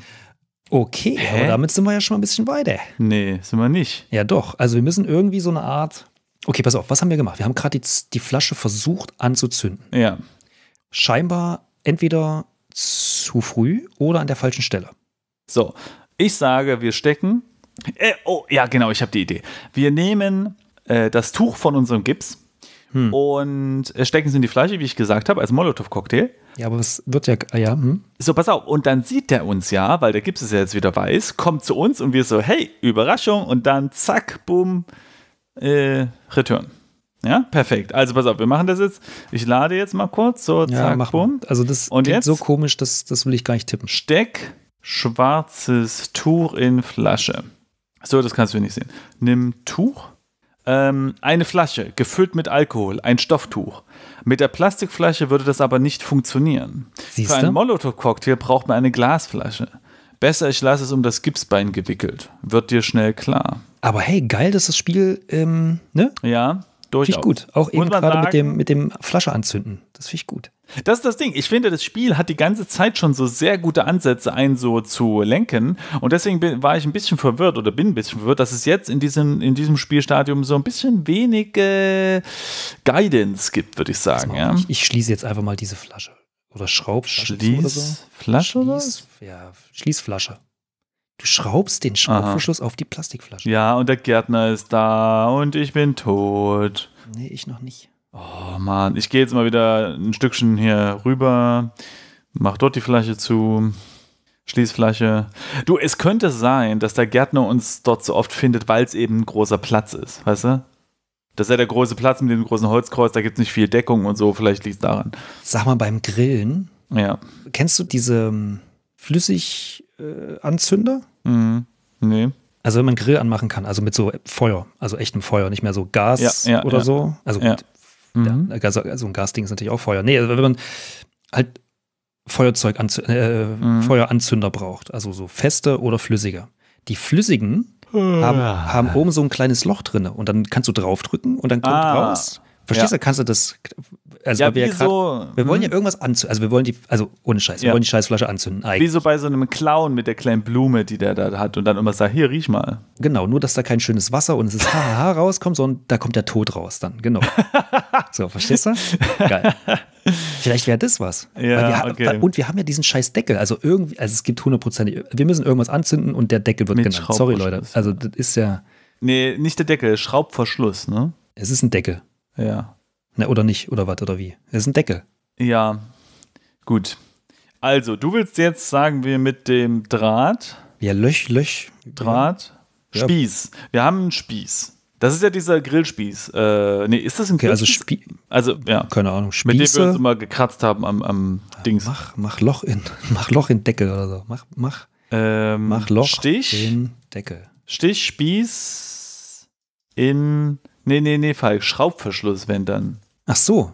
Okay, Hä? aber damit sind wir ja schon mal ein bisschen weiter. Nee, sind wir nicht. Ja, doch. Also wir müssen irgendwie so eine Art. Okay, pass auf, was haben wir gemacht? Wir haben gerade die, die Flasche versucht anzuzünden. Ja. Scheinbar entweder zu früh oder an der falschen Stelle. So, ich sage, wir stecken. Äh, oh, ja, genau, ich habe die Idee. Wir nehmen äh, das Tuch von unserem Gips hm. und äh, stecken es in die Flasche, wie ich gesagt habe, als Molotow-Cocktail. Ja, aber es wird ja, ah ja. Hm? So, pass auf. Und dann sieht er uns ja, weil der Gips es ja jetzt wieder weiß, kommt zu uns und wir so, hey, Überraschung. Und dann zack, boom, äh, Return. Ja, perfekt. Also pass auf, wir machen das jetzt. Ich lade jetzt mal kurz. So, zack, ja, mach boom. Also das ist so komisch, das, das will ich gar nicht tippen. Steck schwarzes Tuch in Flasche. So, das kannst du nicht sehen. Nimm Tuch ähm, eine Flasche gefüllt mit Alkohol, ein Stofftuch. Mit der Plastikflasche würde das aber nicht funktionieren. Siehste? Für einen Molotow-Cocktail braucht man eine Glasflasche. Besser, ich lasse es um das Gipsbein gewickelt. Wird dir schnell klar. Aber hey, geil, dass das Spiel, ähm, ne? Ja, durchaus. Finde ich gut. Auch eben gerade mit dem, mit dem Flasche anzünden. Das finde ich gut. Das ist das Ding. Ich finde, das Spiel hat die ganze Zeit schon so sehr gute Ansätze, einen so zu lenken. Und deswegen bin, war ich ein bisschen verwirrt oder bin ein bisschen verwirrt, dass es jetzt in diesem, in diesem Spielstadium so ein bisschen wenig äh, Guidance gibt, würde ich sagen. Ja. Ich, ich, schließe jetzt einfach mal diese Flasche. Oder Schraubflasche. Schließflasche oder so. Schließ, oder? Ja, Schließflasche. Du schraubst den Schraubverschluss Aha. auf die Plastikflasche. Ja, und der Gärtner ist da und ich bin tot. Nee, ich noch nicht. Oh Mann, ich gehe jetzt mal wieder ein Stückchen hier rüber, mach dort die Flasche zu, Schließflasche. Du, es könnte sein, dass der Gärtner uns dort so oft findet, weil es eben ein großer Platz ist, weißt du? Das ist ja der große Platz mit dem großen Holzkreuz, da gibt es nicht viel Deckung und so, vielleicht liegt es daran. Sag mal, beim Grillen. Ja. Kennst du diese ähm, Flüssiganzünder? Äh, mhm. Nee. Also wenn man Grill anmachen kann, also mit so Feuer, also echtem Feuer, nicht mehr so Gas ja, ja, oder ja. so. Also Mhm. Ja, so also ein Gasding ist natürlich auch Feuer. Nee, also wenn man halt Feuerzeug äh, äh, mhm. Feueranzünder braucht, also so feste oder flüssiger. Die flüssigen ah. haben, haben, oben so ein kleines Loch drin und dann kannst du draufdrücken und dann kommt ah. raus Verstehst ja. du, kannst du das, also ja, wir, ja grad, so, wir wollen ja hm. irgendwas anzünden, also wir wollen die, also ohne Scheiß, wir wollen die Scheißflasche anzünden eigentlich. Wie so bei so einem Clown mit der kleinen Blume, die der da hat und dann immer sagt, hier, riech mal. Genau, nur dass da kein schönes Wasser und es ist hahaha rauskommt, sondern da kommt der Tod raus dann, genau. so, verstehst du? Geil. Vielleicht wäre das was. Ja, wir, okay. Und wir haben ja diesen scheiß Deckel. Also irgendwie, also es gibt hundertprozentig, wir müssen irgendwas anzünden und der Deckel wird Mit genannt. Sorry, Leute. Also das ist ja. Nee, nicht der Deckel, Schraubverschluss, ne? Es ist ein Deckel. Ja. Ne, oder nicht, oder was, oder wie? Das ist ein Deckel. Ja, gut. Also, du willst jetzt, sagen wir, mit dem Draht. Ja, Löch, Löch. Draht. Ja. Spieß. Wir haben einen Spieß. Das ist ja dieser Grillspieß. Äh, nee, ist das ein okay, Also, Spie also, ja. Keine Ahnung, Spieße. Mit dem wir uns immer gekratzt haben am, am Dings. Mach, mach Loch in, mach Loch in Deckel oder so. Mach, mach, ähm, mach Loch Stich, in Deckel. Stich, Spieß in Nee, nee, nee, Falk, Schraubverschluss, wenn dann. Ach so.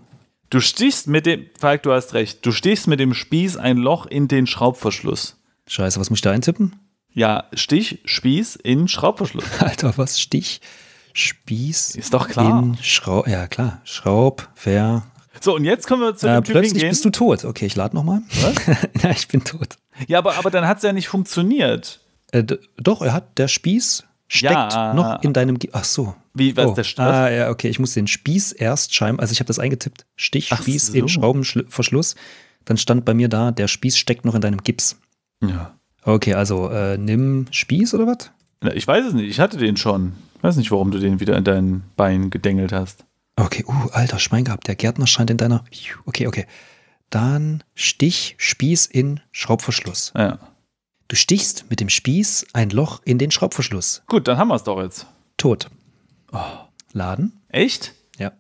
Du stichst mit dem, Falk, du hast recht, du stichst mit dem Spieß ein Loch in den Schraubverschluss. Scheiße, was muss ich da eintippen? Ja, Stich, Spieß in Schraubverschluss. Alter, was? Stich, Spieß. Ist doch klar. In Schraub, ja, klar. Schraub, ver. So, und jetzt kommen wir zu äh, dem Plötzlich hingehen. bist du tot. Okay, ich lade nochmal. Was? ja, ich bin tot. Ja, aber, aber dann hat es ja nicht funktioniert. Äh, doch, er hat, der Spieß steckt ja. noch in deinem. Ge Ach so, wie war oh. der Start? Ah, ja, okay. Ich muss den Spieß erst scheiben. also ich habe das eingetippt, Stich, Ach Spieß so. im Schraubenverschluss. Dann stand bei mir da, der Spieß steckt noch in deinem Gips. Ja. Okay, also äh, nimm Spieß oder was? Ich weiß es nicht, ich hatte den schon. Ich weiß nicht, warum du den wieder in dein Bein gedengelt hast. Okay, uh, alter Schwein gehabt. Der Gärtner scheint in deiner. Okay, okay. Dann Stich, Spieß in Schraubverschluss. Ja. Du stichst mit dem Spieß ein Loch in den Schraubverschluss. Gut, dann haben wir es doch jetzt. Tot oh, laden. Echt? Ja.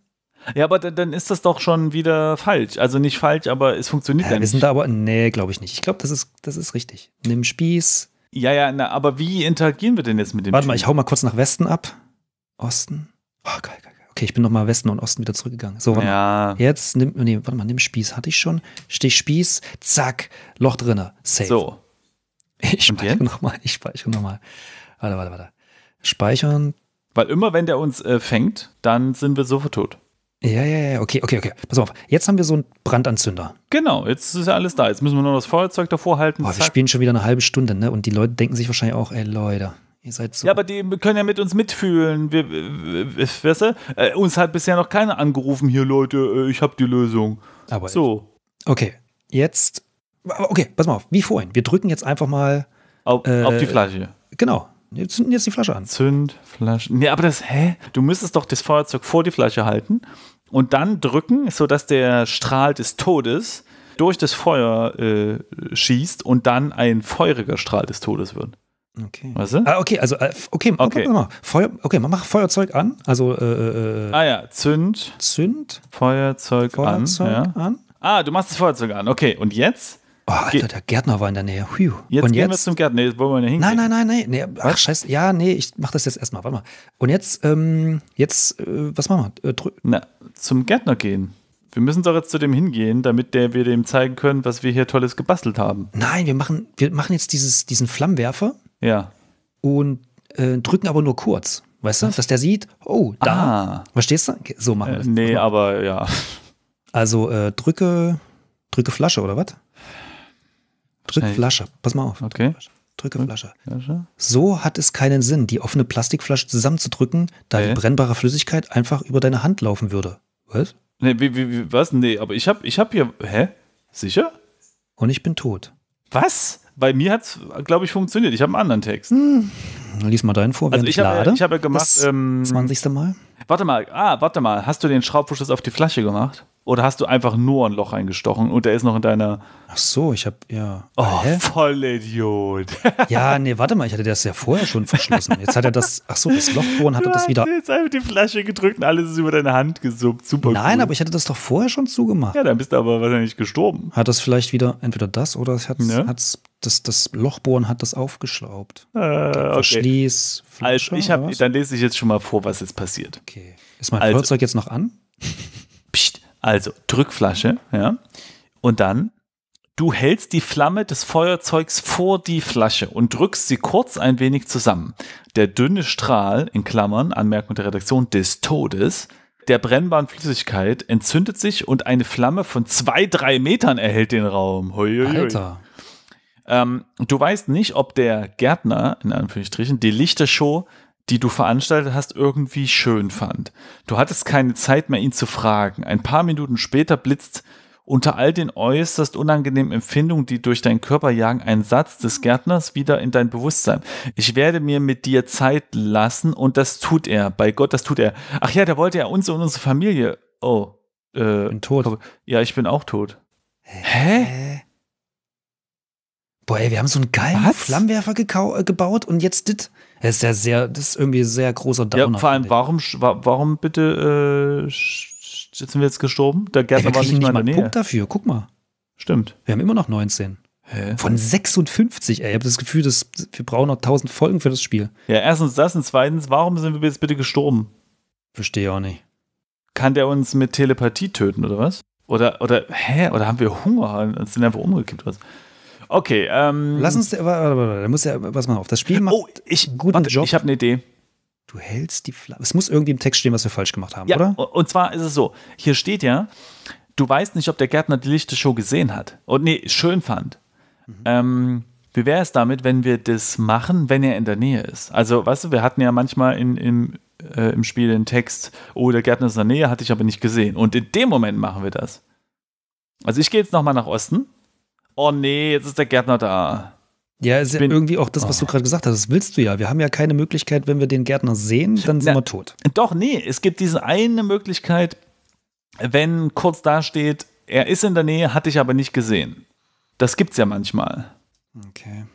Ja, aber dann ist das doch schon wieder falsch. Also nicht falsch, aber es funktioniert ja, dann wir nicht. Wir sind da aber, nee, glaube ich nicht. Ich glaube, das ist, das ist richtig. Nimm Spieß. Ja, ja, na, aber wie interagieren wir denn jetzt mit dem Warte mal, ich hau mal kurz nach Westen ab. Osten. Oh, geil, geil. Okay, ich bin nochmal Westen und Osten wieder zurückgegangen. So, warte ja. mal. Jetzt nimm, nee, warte mal, nimm Spieß. Hatte ich schon. Stich Spieß. Zack. Loch drinne. Safe. So. Ich speichere nochmal. Ich speichere nochmal. Warte, warte, warte. Speichern. Weil immer, wenn der uns äh, fängt, dann sind wir sofort tot. Ja, ja, ja, okay, okay, okay. Pass auf, jetzt haben wir so einen Brandanzünder. Genau, jetzt ist ja alles da. Jetzt müssen wir nur das Feuerzeug davor halten. Boah, wir spielen schon wieder eine halbe Stunde, ne? Und die Leute denken sich wahrscheinlich auch, ey Leute, ihr seid so. Ja, aber die können ja mit uns mitfühlen. Wir, weißt du, äh, uns hat bisher noch keiner angerufen, hier Leute, äh, ich hab die Lösung. Aber so. Okay, jetzt. Okay, pass mal auf, wie vorhin. Wir drücken jetzt einfach mal. Auf, äh, auf die äh, Flasche. Genau, jetzt zünden jetzt die Flasche an. Zünd, Flasche. Nee, aber das, hä? Du müsstest doch das Feuerzeug vor die Flasche halten und dann drücken, sodass der Strahl des Todes durch das Feuer äh, schießt und dann ein feuriger Strahl des Todes wird. Okay. Weißt du? Ah, okay, also äh, okay, okay. Mach, mal. Feuer, okay, macht Feuerzeug an. Also äh, äh, äh, Ah ja, Zünd. Zünd. Feuerzeug, Feuerzeug an, Feuerzeug Ja. an. Ah, du machst das Feuerzeug an. Okay, und jetzt? Oh, Alter, der Gärtner war in der Nähe. Huiu. Jetzt und gehen jetzt? wir zum Gärtner. Jetzt wollen wir nicht hingehen. Nein, nein, nein, nee. nee. Ach, scheiße. Ja, nee, ich mach das jetzt erstmal. Warte mal. Und jetzt, ähm, jetzt, äh, was machen wir? Äh, Na, zum Gärtner gehen. Wir müssen doch jetzt zu dem hingehen, damit der, wir dem zeigen können, was wir hier Tolles gebastelt haben. Nein, wir machen, wir machen jetzt dieses, diesen Flammenwerfer. Ja. Und äh, drücken aber nur kurz. Weißt du, dass der sieht, oh, da. Ah. Verstehst du? So machen wir es. Äh, nee, aber ja. Also äh, drücke, drücke Flasche oder was? Drück hey. Flasche. Pass mal auf. Okay. Drücke hm? Flasche. So hat es keinen Sinn, die offene Plastikflasche zusammenzudrücken, da hey. die brennbare Flüssigkeit einfach über deine Hand laufen würde. Was? Nee, wie, wie, was? Nee, aber ich hab, ich hab hier. Hä? Sicher? Und ich bin tot. Was? Bei mir hat's, glaube ich, funktioniert. Ich habe einen anderen Text. Hm. Lies mal deinen vor, also ich, ich lade. Ja, ich habe ja gemacht. Das ähm, 20. Mal. Warte mal, ah, warte mal. Hast du den Schraubverschluss auf die Flasche gemacht? Oder hast du einfach nur ein Loch eingestochen und der ist noch in deiner. Ach so, ich hab. ja. Oh, Hä? Vollidiot. Ja, nee, warte mal, ich hatte das ja vorher schon verschlossen. Jetzt hat er das. Ach so, das Loch hat er das wieder. Jetzt einfach die Flasche gedrückt und alles ist über deine Hand gesuppt. Super Nein, cool. aber ich hatte das doch vorher schon zugemacht. Ja, dann bist du aber wahrscheinlich gestorben. Hat das vielleicht wieder entweder das oder es hat ne? hat's, das, das Lochbohren hat das aufgeschraubt. Äh, okay. Verschließ. also ich hab, dann lese ich jetzt schon mal vor, was jetzt passiert. Okay. Ist mein also, Fahrzeug jetzt noch an? Psst. Also Drückflasche, ja. Und dann, du hältst die Flamme des Feuerzeugs vor die Flasche und drückst sie kurz ein wenig zusammen. Der dünne Strahl, in Klammern, Anmerkung der Redaktion, des Todes, der brennbaren Flüssigkeit entzündet sich und eine Flamme von zwei, drei Metern erhält den Raum. Huiuiui. Alter. Ähm, du weißt nicht, ob der Gärtner, in Anführungsstrichen, die Lichtershow die du veranstaltet hast, irgendwie schön fand. Du hattest keine Zeit mehr, ihn zu fragen. Ein paar Minuten später blitzt unter all den äußerst unangenehmen Empfindungen, die durch deinen Körper jagen, ein Satz des Gärtners wieder in dein Bewusstsein. Ich werde mir mit dir Zeit lassen und das tut er. Bei Gott, das tut er. Ach ja, der wollte ja uns und unsere Familie. Oh. Äh, ich bin tot. Ja, ich bin auch tot. Hä? Hä? Boah, ey, wir haben so einen geilen Was? Flammenwerfer äh, gebaut und jetzt dit. Das ist ja sehr, das ist irgendwie sehr großer Downer. Ja, vor allem, warum, warum bitte äh, sind wir jetzt gestorben? Der Gärtner ey, war nicht, mal in der Nähe. Einen Punkt dafür, guck mal. Stimmt. Wir haben immer noch 19. Hä? Von 56, ey. Ich habe das Gefühl, dass wir brauchen noch 1000 Folgen für das Spiel. Ja, erstens das und zweitens, warum sind wir jetzt bitte gestorben? Verstehe auch nicht. Kann der uns mit Telepathie töten oder was? Oder, oder, hä? Oder haben wir Hunger und sind einfach umgekippt oder was? Okay. Ähm, Lass uns, warte, warte, warte, da muss ja, was mal auf. Das Spiel macht oh, ich, einen guten warte, Job. Ich habe eine Idee. Du hältst die Flasche. Es muss irgendwie im Text stehen, was wir falsch gemacht haben, ja, oder? Und zwar ist es so: Hier steht ja, du weißt nicht, ob der Gärtner die lichte Show gesehen hat. Und nee, schön fand. Mhm. Ähm, wie wäre es damit, wenn wir das machen, wenn er in der Nähe ist? Also, weißt du, wir hatten ja manchmal in, im, äh, im Spiel den Text, oh, der Gärtner ist in der Nähe, hatte ich aber nicht gesehen. Und in dem Moment machen wir das. Also, ich gehe jetzt nochmal nach Osten oh nee, jetzt ist der Gärtner da. Ja, ist ja bin, irgendwie auch das, was oh. du gerade gesagt hast. Das willst du ja. Wir haben ja keine Möglichkeit, wenn wir den Gärtner sehen, dann sind Na, wir tot. Doch, nee, es gibt diese eine Möglichkeit, wenn kurz da steht, er ist in der Nähe, hatte ich aber nicht gesehen. Das gibt's ja manchmal. Okay.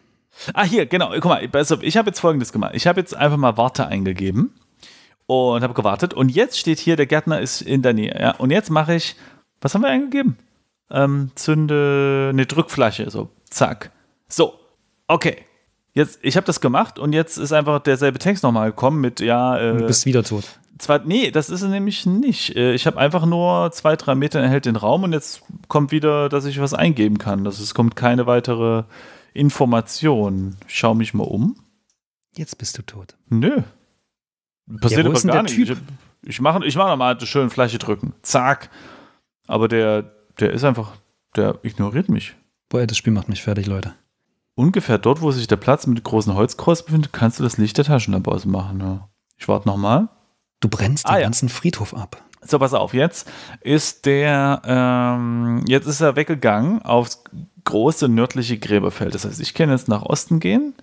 Ah, hier, genau. Guck mal, ich habe jetzt folgendes gemacht. Ich habe jetzt einfach mal Warte eingegeben und habe gewartet. Und jetzt steht hier, der Gärtner ist in der Nähe. Ja? Und jetzt mache ich, was haben wir eingegeben? ähm, zünde eine Drückflasche, so, zack. So, okay. Jetzt, ich habe das gemacht und jetzt ist einfach derselbe Text nochmal gekommen mit, ja. Äh, du bist wieder tot. Zwar, nee, das ist nämlich nicht. Äh, ich habe einfach nur zwei, drei Meter erhält den Raum und jetzt kommt wieder, dass ich was eingeben kann. Das, es kommt keine weitere Information. Ich schau mich mal um. Jetzt bist du tot. Nö. Passiert ja, aber gar nicht. Ich, ich mache ich mach nochmal eine schöne Flasche drücken. Zack. Aber der, der ist einfach, der ignoriert mich. Boah, das Spiel macht mich fertig, Leute. Ungefähr dort, wo sich der Platz mit großen Holzkreuz befindet, kannst du das Licht der Taschenlampe ausmachen. Also ja. Ich warte nochmal. Du brennst ah, den ja. ganzen Friedhof ab. So, pass auf, jetzt ist der, ähm, jetzt ist er weggegangen aufs große nördliche Gräberfeld. Das heißt, ich kann jetzt nach Osten gehen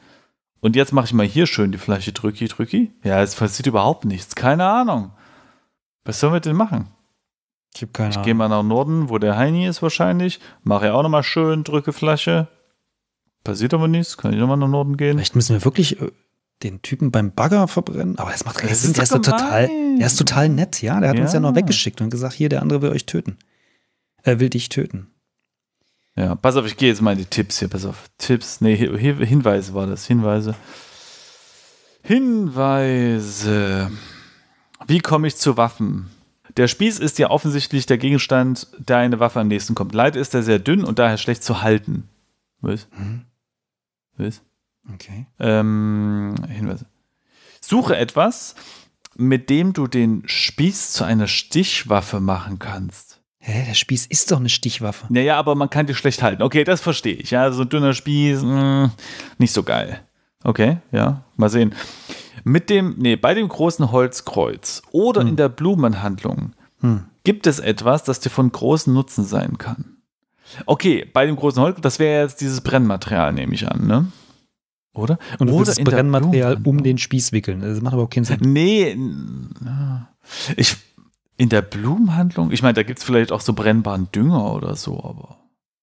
und jetzt mache ich mal hier schön die Flasche drücki, drücki. Ja, es passiert überhaupt nichts. Keine Ahnung. Was sollen wir denn machen? Ich hab keine Ich gehe mal nach Norden, wo der Heini ist wahrscheinlich. Mache ja auch nochmal schön, drücke Flasche. Passiert aber nichts, kann ich nochmal nach Norden gehen. Vielleicht müssen wir wirklich äh, den Typen beim Bagger verbrennen. Aber das macht das ist, der, ist total, der ist total nett, ja. Der hat ja. uns ja noch weggeschickt und gesagt, hier, der andere will euch töten. Er will dich töten. Ja, pass auf, ich gehe jetzt mal in die Tipps hier. Pass auf. Tipps, nee, Hinweise war das. Hinweise. Hinweise. Wie komme ich zu Waffen? Der Spieß ist ja offensichtlich der Gegenstand, der eine Waffe am nächsten kommt. Leider ist er sehr dünn und daher schlecht zu halten. Was? Hm. Was? Okay. Ähm, Hinweise. Suche etwas, mit dem du den Spieß zu einer Stichwaffe machen kannst. Hä, der Spieß ist doch eine Stichwaffe. Naja, aber man kann die schlecht halten. Okay, das verstehe ich. Ja, so ein dünner Spieß, mh, mm, nicht so geil. Okay, ja, mal sehen. Mit dem, nee, bei dem großen Holzkreuz oder hm. in der Blumenhandlung hm. gibt es etwas, das dir von großem Nutzen sein kann. Okay, bei dem großen Holzkreuz, das wäre jetzt dieses Brennmaterial, nehme ich an, ne? Oder? Und du Oder das Brennmaterial um den Spieß wickeln. Das macht aber auch keinen Sinn. Nee, ich, in der Blumenhandlung, ich meine, da gibt es vielleicht auch so brennbaren Dünger oder so, aber.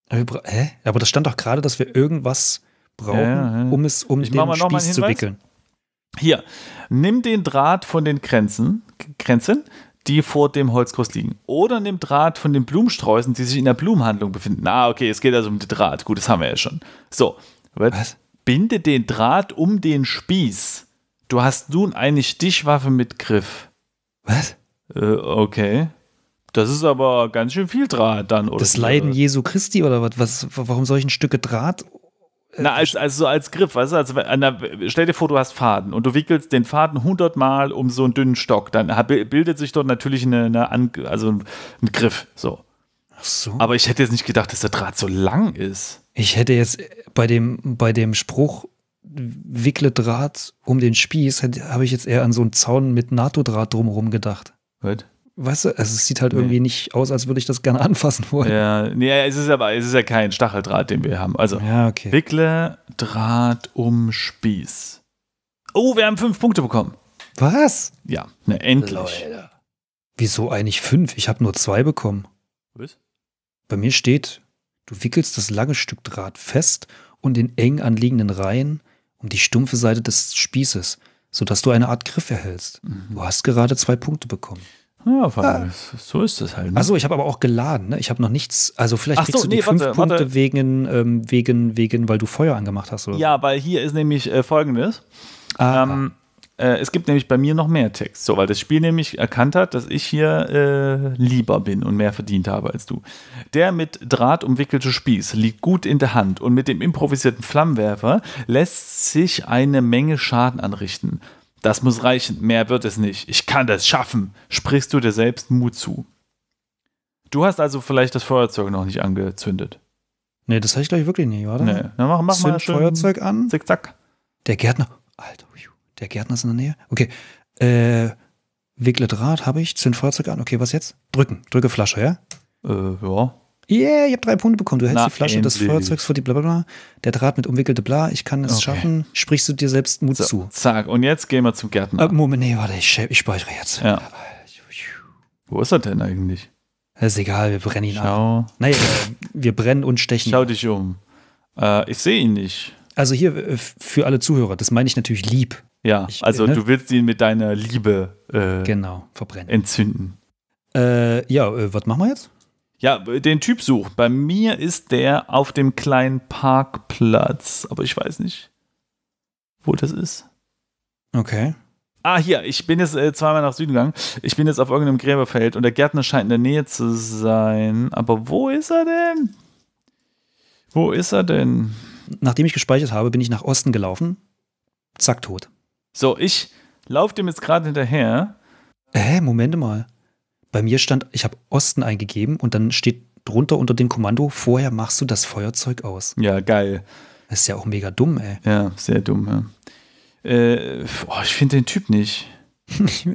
Aber, hä? aber das stand doch gerade, dass wir irgendwas brauchen, ja, ja. um es um ich den Spieß zu wickeln. Hier, nimm den Draht von den Grenzen, Grenzen, die vor dem Holzkreuz liegen. Oder nimm Draht von den Blumensträußen, die sich in der Blumenhandlung befinden. Ah, okay, es geht also um den Draht. Gut, das haben wir ja schon. So, Was? binde den Draht um den Spieß. Du hast nun eine Stichwaffe mit Griff. Was? Äh, okay. Das ist aber ganz schön viel Draht dann, oder? Das Leiden Jesu Christi oder was? was warum solchen Stücke Draht na, äh, als, als, so als Griff, weißt du, also der, stell dir vor, du hast Faden und du wickelst den Faden hundertmal um so einen dünnen Stock, dann bildet sich dort natürlich eine, eine also ein Griff, so. Ach so. Aber ich hätte jetzt nicht gedacht, dass der Draht so lang ist. Ich hätte jetzt äh, bei dem, bei dem Spruch, wickle Draht um den Spieß, habe ich jetzt eher an so einen Zaun mit NATO-Draht drumherum gedacht. Was? weißt du, also es sieht halt nee. irgendwie nicht aus, als würde ich das gerne anfassen wollen. Ja, nee, es ist aber es ist ja kein Stacheldraht, den wir haben. Also ja, okay. Wickle Draht um Spieß. Oh, wir haben fünf Punkte bekommen. Was? Ja, ne, endlich. Leute. Wieso eigentlich fünf? Ich habe nur zwei bekommen. Was? Bei mir steht, du wickelst das lange Stück Draht fest und in eng anliegenden Reihen um die stumpfe Seite des Spießes, sodass du eine Art Griff erhältst. Mhm. Du hast gerade zwei Punkte bekommen. Ja, ah. so ist das halt. Ne? Achso, ich habe aber auch geladen. Ne? Ich habe noch nichts. Also vielleicht kriegst so, du die nee, fünf warte, Punkte warte. wegen, ähm, wegen, wegen, weil du Feuer angemacht hast. Oder? Ja, weil hier ist nämlich äh, Folgendes. Ah. Ähm, äh, es gibt nämlich bei mir noch mehr Text. So, weil das Spiel nämlich erkannt hat, dass ich hier äh, lieber bin und mehr verdient habe als du. Der mit Draht umwickelte Spieß liegt gut in der Hand und mit dem improvisierten Flammenwerfer lässt sich eine Menge Schaden anrichten. Das muss reichen, mehr wird es nicht. Ich kann das schaffen. Sprichst du dir selbst Mut zu. Du hast also vielleicht das Feuerzeug noch nicht angezündet. Nee, das habe ich glaube ich wirklich nicht, oder? Nee. Na, mach, mach mal schön Feuerzeug an. Zick, zack. Der Gärtner. Alter, der Gärtner ist in der Nähe. Okay. Äh, wickle Draht habe ich. Zünd Feuerzeug an. Okay, was jetzt? Drücken. Drücke Flasche, ja? Äh, ja. Yeah, ich habe drei Punkte bekommen. Du hältst Na, die Flasche endlich. des Feuerzeugs vor die Blablabla. Der Draht mit umwickelte Bla. Ich kann es okay. schaffen. Sprichst du dir selbst Mut so, zu. Zack. Und jetzt gehen wir zum Gärtner. Äh, Moment, nee, warte, ich, ich speichere jetzt. Ja. Wo ist er denn eigentlich? Das ist egal, wir brennen ihn Schau. ab. Naja, äh, wir brennen und stechen. Schau dich um. Äh, ich sehe ihn nicht. Also hier äh, für alle Zuhörer, das meine ich natürlich lieb. Ja, ich, äh, also ne? du willst ihn mit deiner Liebe äh, genau, verbrennen. entzünden. ja, was machen wir jetzt? Ja, den Typ sucht. Bei mir ist der auf dem kleinen Parkplatz, aber ich weiß nicht, wo das ist. Okay. Ah, hier, ich bin jetzt äh, zweimal nach Süden gegangen. Ich bin jetzt auf irgendeinem Gräberfeld und der Gärtner scheint in der Nähe zu sein. Aber wo ist er denn? Wo ist er denn? Nachdem ich gespeichert habe, bin ich nach Osten gelaufen. Zack, tot. So, ich laufe dem jetzt gerade hinterher. Hä, Moment mal bei mir stand, ich habe Osten eingegeben und dann steht drunter unter dem Kommando, vorher machst du das Feuerzeug aus. Ja, geil. Das ist ja auch mega dumm, ey. Ja, sehr dumm, ja. Äh, oh, ich finde den Typ nicht.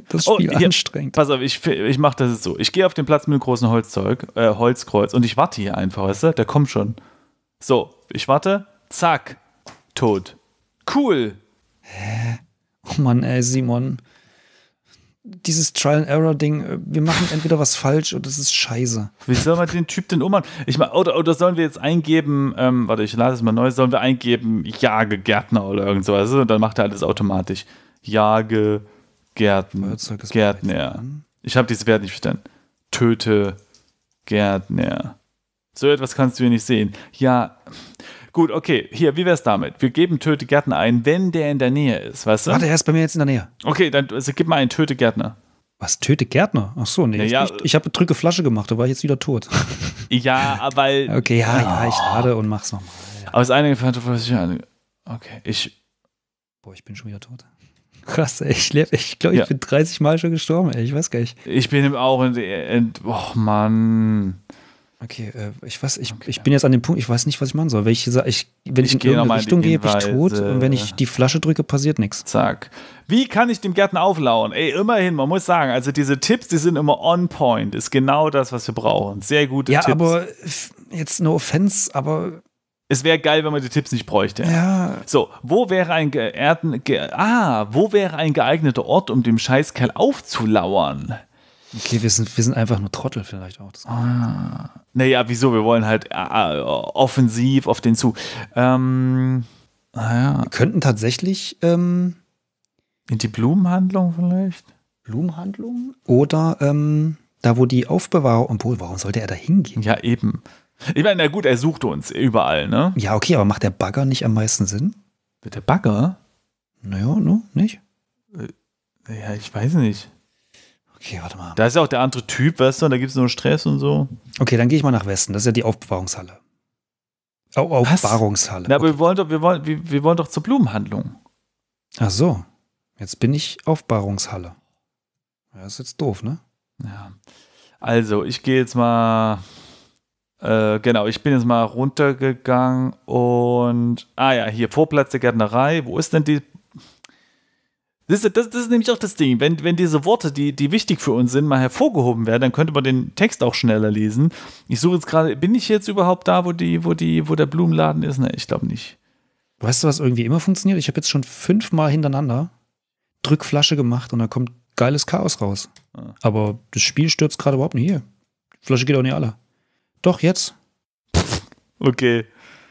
das Spiel oh, ja, anstrengend. Pass auf, ich, ich mache das jetzt so. Ich gehe auf den Platz mit dem großen Holzzeug, äh, Holzkreuz und ich warte hier einfach, weißt du? Der kommt schon. So, ich warte. Zack. Tot. Cool. Hä? Oh Mann, ey, Simon dieses Trial and Error Ding, äh, wir machen entweder was falsch oder es ist scheiße. Wie soll man den Typ denn ummachen? Ich meine, oder, oder sollen wir jetzt eingeben, ähm, warte, ich lade es mal neu, sollen wir eingeben, Jage Gärtner oder irgend sowas? Und dann macht er alles automatisch. Jage Gärtner. Gärtner. Ich habe dieses Wert nicht verstanden. Töte Gärtner. So etwas kannst du hier nicht sehen. Ja, Gut, okay, hier, wie wär's damit? Wir geben Töte Gärtner ein, wenn der in der Nähe ist, weißt du? Warte, er ist bei mir jetzt in der Nähe. Okay, dann also, gib mal einen Töte Gärtner. Was, Töte Gärtner? Ach so, nee. Naja, ich, ich habe drücke Flasche gemacht, da war ich jetzt wieder tot. Ja, weil. Okay, ja, ja, ich oh. lade und mach's nochmal. Ja. Aus einer Verantwortung. Okay, ich. Boah, ich bin schon wieder tot. Krass, ey, ich lebe, ich glaube, ich ja. bin 30 Mal schon gestorben, ey, ich weiß gar nicht. Ich bin auch in, der. Och, Mann. Okay, äh, ich weiß, ich, okay. ich bin jetzt an dem Punkt, ich weiß nicht, was ich machen soll. Wenn ich, ich wenn ich, ich in irgendeine Richtung gehe, bin ich tot und wenn ich die Flasche drücke, passiert nichts. Zack. Wie kann ich dem Gärtner auflauen? Ey, immerhin, man muss sagen, also diese Tipps, die sind immer on point. Ist genau das, was wir brauchen. Sehr gute ja, Tipps. Ja, aber jetzt no offense, aber es wäre geil, wenn man die Tipps nicht bräuchte. Ja. So, wo wäre ein geehrten, ge ah, wo wäre ein geeigneter Ort, um dem Scheißkerl aufzulauern? Okay, wir sind, wir sind einfach nur Trottel vielleicht auch. Ah, naja, wieso? Wir wollen halt äh, äh offensiv auf den Zug. Ähm, naja. Ah wir könnten tatsächlich ähm, in die Blumenhandlung vielleicht. Blumenhandlung? Oder ähm, da, wo die Aufbewahrung. Obwohl, warum sollte er da hingehen? Ja, eben. Ich meine, na gut, er sucht uns überall, ne? Ja, okay, aber macht der Bagger nicht am meisten Sinn? Der Bagger? Naja, ne? Nicht? Äh, ja, ich weiß nicht. Okay, warte mal. Da ist ja auch der andere Typ, weißt du, da gibt es nur Stress und so. Okay, dann gehe ich mal nach Westen. Das ist ja die Aufbewahrungshalle. Au Aufbewahrungshalle. Na, okay. aber wir wollen, doch, wir, wollen, wir, wir wollen doch zur Blumenhandlung. Ach so. Jetzt bin ich Aufbahrungshalle. Ja, ist jetzt doof, ne? Ja. Also, ich gehe jetzt mal. Äh, genau, ich bin jetzt mal runtergegangen und. Ah ja, hier Vorplatz der Gärtnerei. Wo ist denn die das, das, das, ist nämlich auch das Ding. Wenn, wenn diese Worte, die, die wichtig für uns sind, mal hervorgehoben werden, dann könnte man den Text auch schneller lesen. Ich suche jetzt gerade, bin ich jetzt überhaupt da, wo, die, wo, die, wo der Blumenladen ist? Ne, ich glaube nicht. Weißt du, was irgendwie immer funktioniert? Ich habe jetzt schon fünfmal hintereinander Drückflasche gemacht und da kommt geiles Chaos raus. Ah. Aber das Spiel stürzt gerade überhaupt nicht hier. Die Flasche geht auch nicht alle. Doch, jetzt. Okay,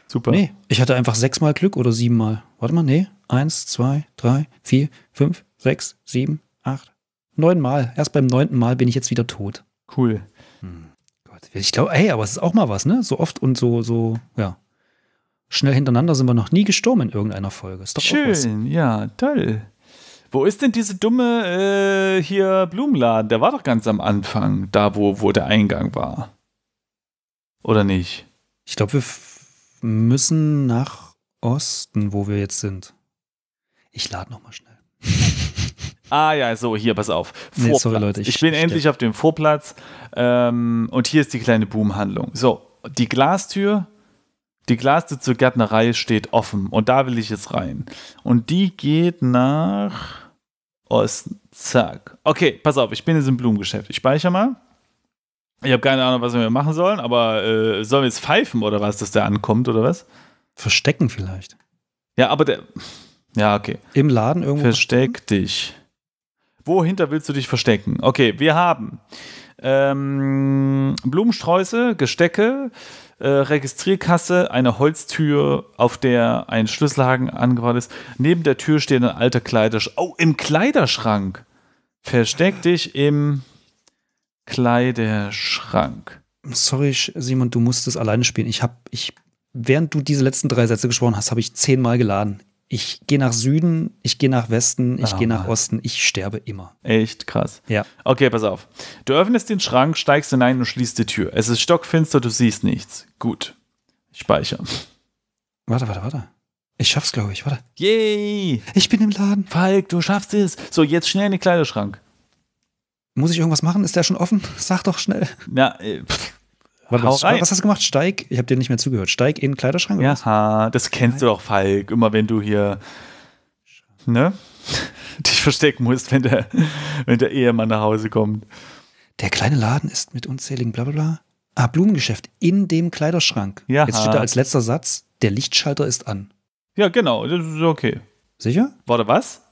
super. Nee, ich hatte einfach sechsmal Glück oder siebenmal. Warte mal, nee. Eins, zwei, drei, vier, fünf, sechs, sieben, acht, neun Mal. Erst beim neunten Mal bin ich jetzt wieder tot. Cool. Hm. Gott, ich glaube, ey, aber es ist auch mal was, ne? So oft und so, so, ja. Schnell hintereinander sind wir noch nie gestorben in irgendeiner Folge. Ist doch Schön, ja, toll. Wo ist denn diese dumme äh, hier Blumenladen? Der war doch ganz am Anfang, da wo, wo der Eingang war. Oder nicht? Ich glaube, wir müssen nach Osten, wo wir jetzt sind. Ich lade nochmal schnell. Ah ja, so, hier, pass auf. Nee, sorry, Leute, ich, ich bin ich endlich auf dem Vorplatz ähm, und hier ist die kleine Boomhandlung. So, die Glastür, die Glastür zur Gärtnerei steht offen und da will ich jetzt rein. Und die geht nach Osten. Zack. Okay, pass auf, ich bin jetzt im Blumengeschäft. Ich speichere mal. Ich habe keine Ahnung, was wir machen sollen, aber äh, sollen wir jetzt pfeifen oder was, dass der ankommt oder was? Verstecken vielleicht. Ja, aber der. Ja, okay. Im Laden irgendwo. Versteck verstehen? dich. Wohinter willst du dich verstecken? Okay, wir haben ähm, Blumensträuße, Gestecke, äh, Registrierkasse, eine Holztür, auf der ein Schlüsselhaken angebracht ist. Neben der Tür steht ein alter Kleiderschrank. Oh, im Kleiderschrank. Versteck dich im Kleiderschrank. Sorry, Simon, du musst es alleine spielen. Ich habe, ich, während du diese letzten drei Sätze gesprochen hast, habe ich zehnmal geladen ich gehe nach Süden, ich gehe nach Westen, ich oh, gehe nach ah. Osten, ich sterbe immer. Echt krass. Ja. Okay, pass auf. Du öffnest den Schrank, steigst hinein und schließt die Tür. Es ist stockfinster, du siehst nichts. Gut. Speicher. Warte, warte, warte. Ich schaff's, glaube ich. Warte. Yay! Ich bin im Laden. Falk, du schaffst es. So, jetzt schnell in den Kleiderschrank. Muss ich irgendwas machen? Ist der schon offen? Sag doch schnell. Na, äh, pff. Warte, was, was, hast du gemacht? Steig, ich habe dir nicht mehr zugehört. Steig in den Kleiderschrank? Ja, ha, das kennst du doch, Falk. Immer wenn du hier ne, dich verstecken musst, wenn der, wenn der Ehemann nach Hause kommt. Der kleine Laden ist mit unzähligen Blablabla. Ah, Blumengeschäft in dem Kleiderschrank. Ja. Jetzt steht da als letzter Satz, der Lichtschalter ist an. Ja, genau, das ist okay. Sicher? Warte, was?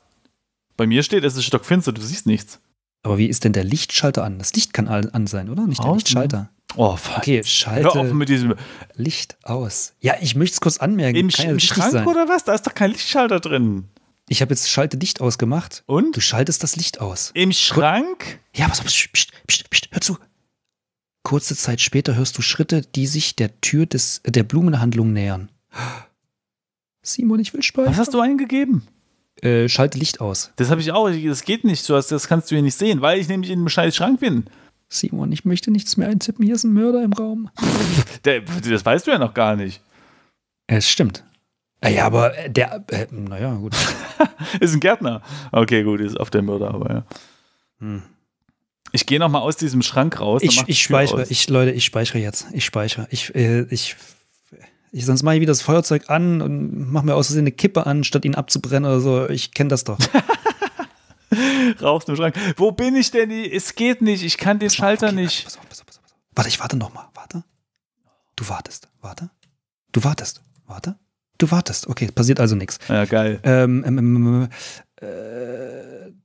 Bei mir steht, es ist stockfinster, du siehst nichts. Aber wie ist denn der Lichtschalter an? Das Licht kann an sein, oder? Nicht der Außen. Lichtschalter. Oh, okay, schalte Hör auf mit diesem Licht aus. Ja, ich möchte es kurz anmerken. Im, Kann ja im Schrank sein. oder was? Da ist doch kein Lichtschalter drin. Ich habe jetzt Schalte Licht ausgemacht. Und? Du schaltest das Licht aus. Im Schrank? Ja, pass auf. Psst, psst, psst, hör zu. Kurze Zeit später hörst du Schritte, die sich der Tür des, der Blumenhandlung nähern. Simon, ich will speichern. Was hast du eingegeben? Äh, schalte Licht aus. Das habe ich auch. Das geht nicht. das kannst du hier nicht sehen, weil ich nämlich in einem scheiß Schrank bin. Simon, ich möchte nichts mehr eintippen. Hier ist ein Mörder im Raum. Der, das weißt du ja noch gar nicht. Es stimmt. Äh, ja, aber äh, der, äh, naja, gut. ist ein Gärtner. Okay, gut, ist auf der Mörder, aber ja. Hm. Ich gehe noch mal aus diesem Schrank raus. Ich, ich speichere, ich, Leute, ich speichere jetzt. Ich speichere. Ich, äh, ich, ich, sonst mache ich wieder das Feuerzeug an und mache mir aus Versehen eine Kippe an, statt ihn abzubrennen oder so. Ich kenne das doch. Rauchst im Schrank. Wo bin ich denn? Es geht nicht. Ich kann den pass Schalter okay, nicht. Pass auf, pass auf, pass auf. Warte, ich warte nochmal. Warte. Du wartest. Warte. Du wartest. Warte. Du wartest. Okay, passiert also nichts. Ja, geil. Ähm, ähm, ähm, ähm äh,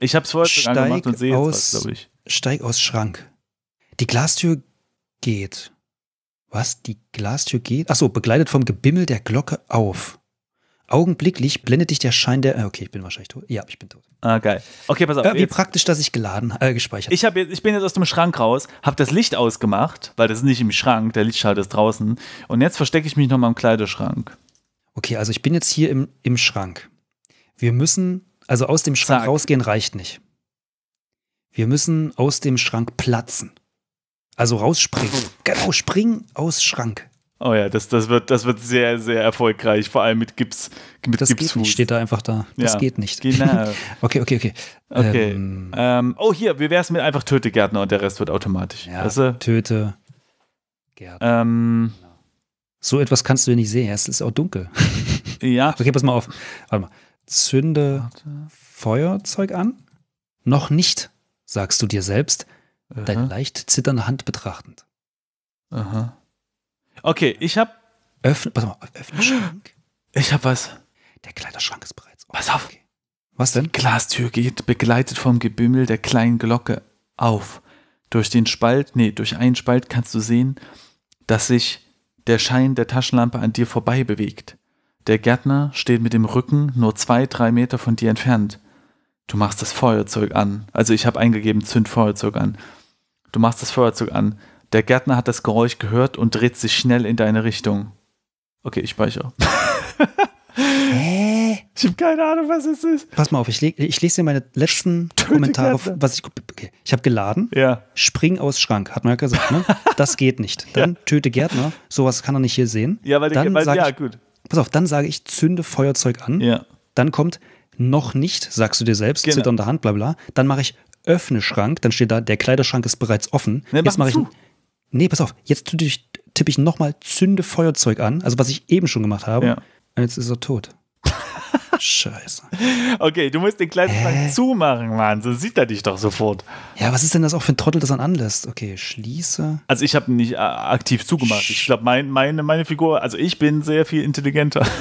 ich hab's vorher schon angemacht und sehe aus, glaube ich. Steig aus Schrank. Die Glastür geht. Was? Die Glastür geht? Achso, begleitet vom Gebimmel der Glocke auf. Augenblicklich blendet dich der Schein der. Äh, okay, ich bin wahrscheinlich tot. Ja, ich bin tot. Ah, geil. Okay, pass auf. Äh, wie jetzt. praktisch, dass ich geladen, äh, gespeichert habe. Ich, hab ich bin jetzt aus dem Schrank raus, habe das Licht ausgemacht, weil das ist nicht im Schrank, der Lichtschalter ist draußen. Und jetzt verstecke ich mich nochmal im Kleiderschrank. Okay, also ich bin jetzt hier im, im Schrank. Wir müssen, also aus dem Schrank Zack. rausgehen reicht nicht. Wir müssen aus dem Schrank platzen. Also rausspringen. genau, springen aus Schrank. Oh ja, das, das, wird, das wird sehr, sehr erfolgreich, vor allem mit Gips. Mit das Gips geht nicht, steht da einfach da. Das ja, geht nicht. Genau. okay, okay, okay. okay. Ähm, ähm, oh, hier, wie wäre es mit einfach Töte Gärtner und der Rest wird automatisch. Ja, also, Töte Gärtner. Ähm, genau. so etwas kannst du ja nicht sehen, es ist auch dunkel. ja. Okay, pass mal auf. Warte mal. Zünde Warte. Feuerzeug an? Noch nicht, sagst du dir selbst, uh deine leicht zitternde Hand betrachtend. Aha. Okay, ich hab. Öffne, pass mal, öffne Schrank. Ich hab was. Der Kleiderschrank ist bereits offen. Pass auf. Okay. Was denn? Die Glastür geht, begleitet vom Gebümmel der kleinen Glocke, auf. Durch den Spalt, nee, durch einen Spalt kannst du sehen, dass sich der Schein der Taschenlampe an dir vorbei bewegt. Der Gärtner steht mit dem Rücken nur zwei, drei Meter von dir entfernt. Du machst das Feuerzeug an. Also ich habe eingegeben, zünd Feuerzeug an. Du machst das Feuerzeug an. Der Gärtner hat das Geräusch gehört und dreht sich schnell in deine Richtung. Okay, ich speichere. Hä? Ich habe keine Ahnung, was es ist. Pass mal auf, ich, leg, ich lese dir meine letzten Töte Kommentare, Gärtner. was ich. Okay, ich habe geladen. Ja. Spring aus Schrank, hat man ja gesagt, ne? Das geht nicht. Dann ja. töte Gärtner. Sowas kann er nicht hier sehen. Ja, weil dann weil, ja, ich, gut. Pass auf, dann sage ich, zünde Feuerzeug an. Ja. Dann kommt noch nicht, sagst du dir selbst, genau. zitternde Hand, bla bla. Dann mache ich öffne Schrank, dann steht da, der Kleiderschrank ist bereits offen. Ne, Jetzt mache ich zu nee, pass auf, jetzt tippe ich, tipp ich nochmal Zünde Feuerzeug an, also was ich eben schon gemacht habe. Ja. Und jetzt ist er tot. Scheiße. Okay, du musst den kleinen Schrank zumachen, Mann. So sieht er dich doch sofort. Ja, was ist denn das auch für ein Trottel, das dann anlässt? Okay, schließe. Also ich habe nicht äh, aktiv zugemacht. Ich glaube, mein, meine, meine Figur, also ich bin sehr viel intelligenter.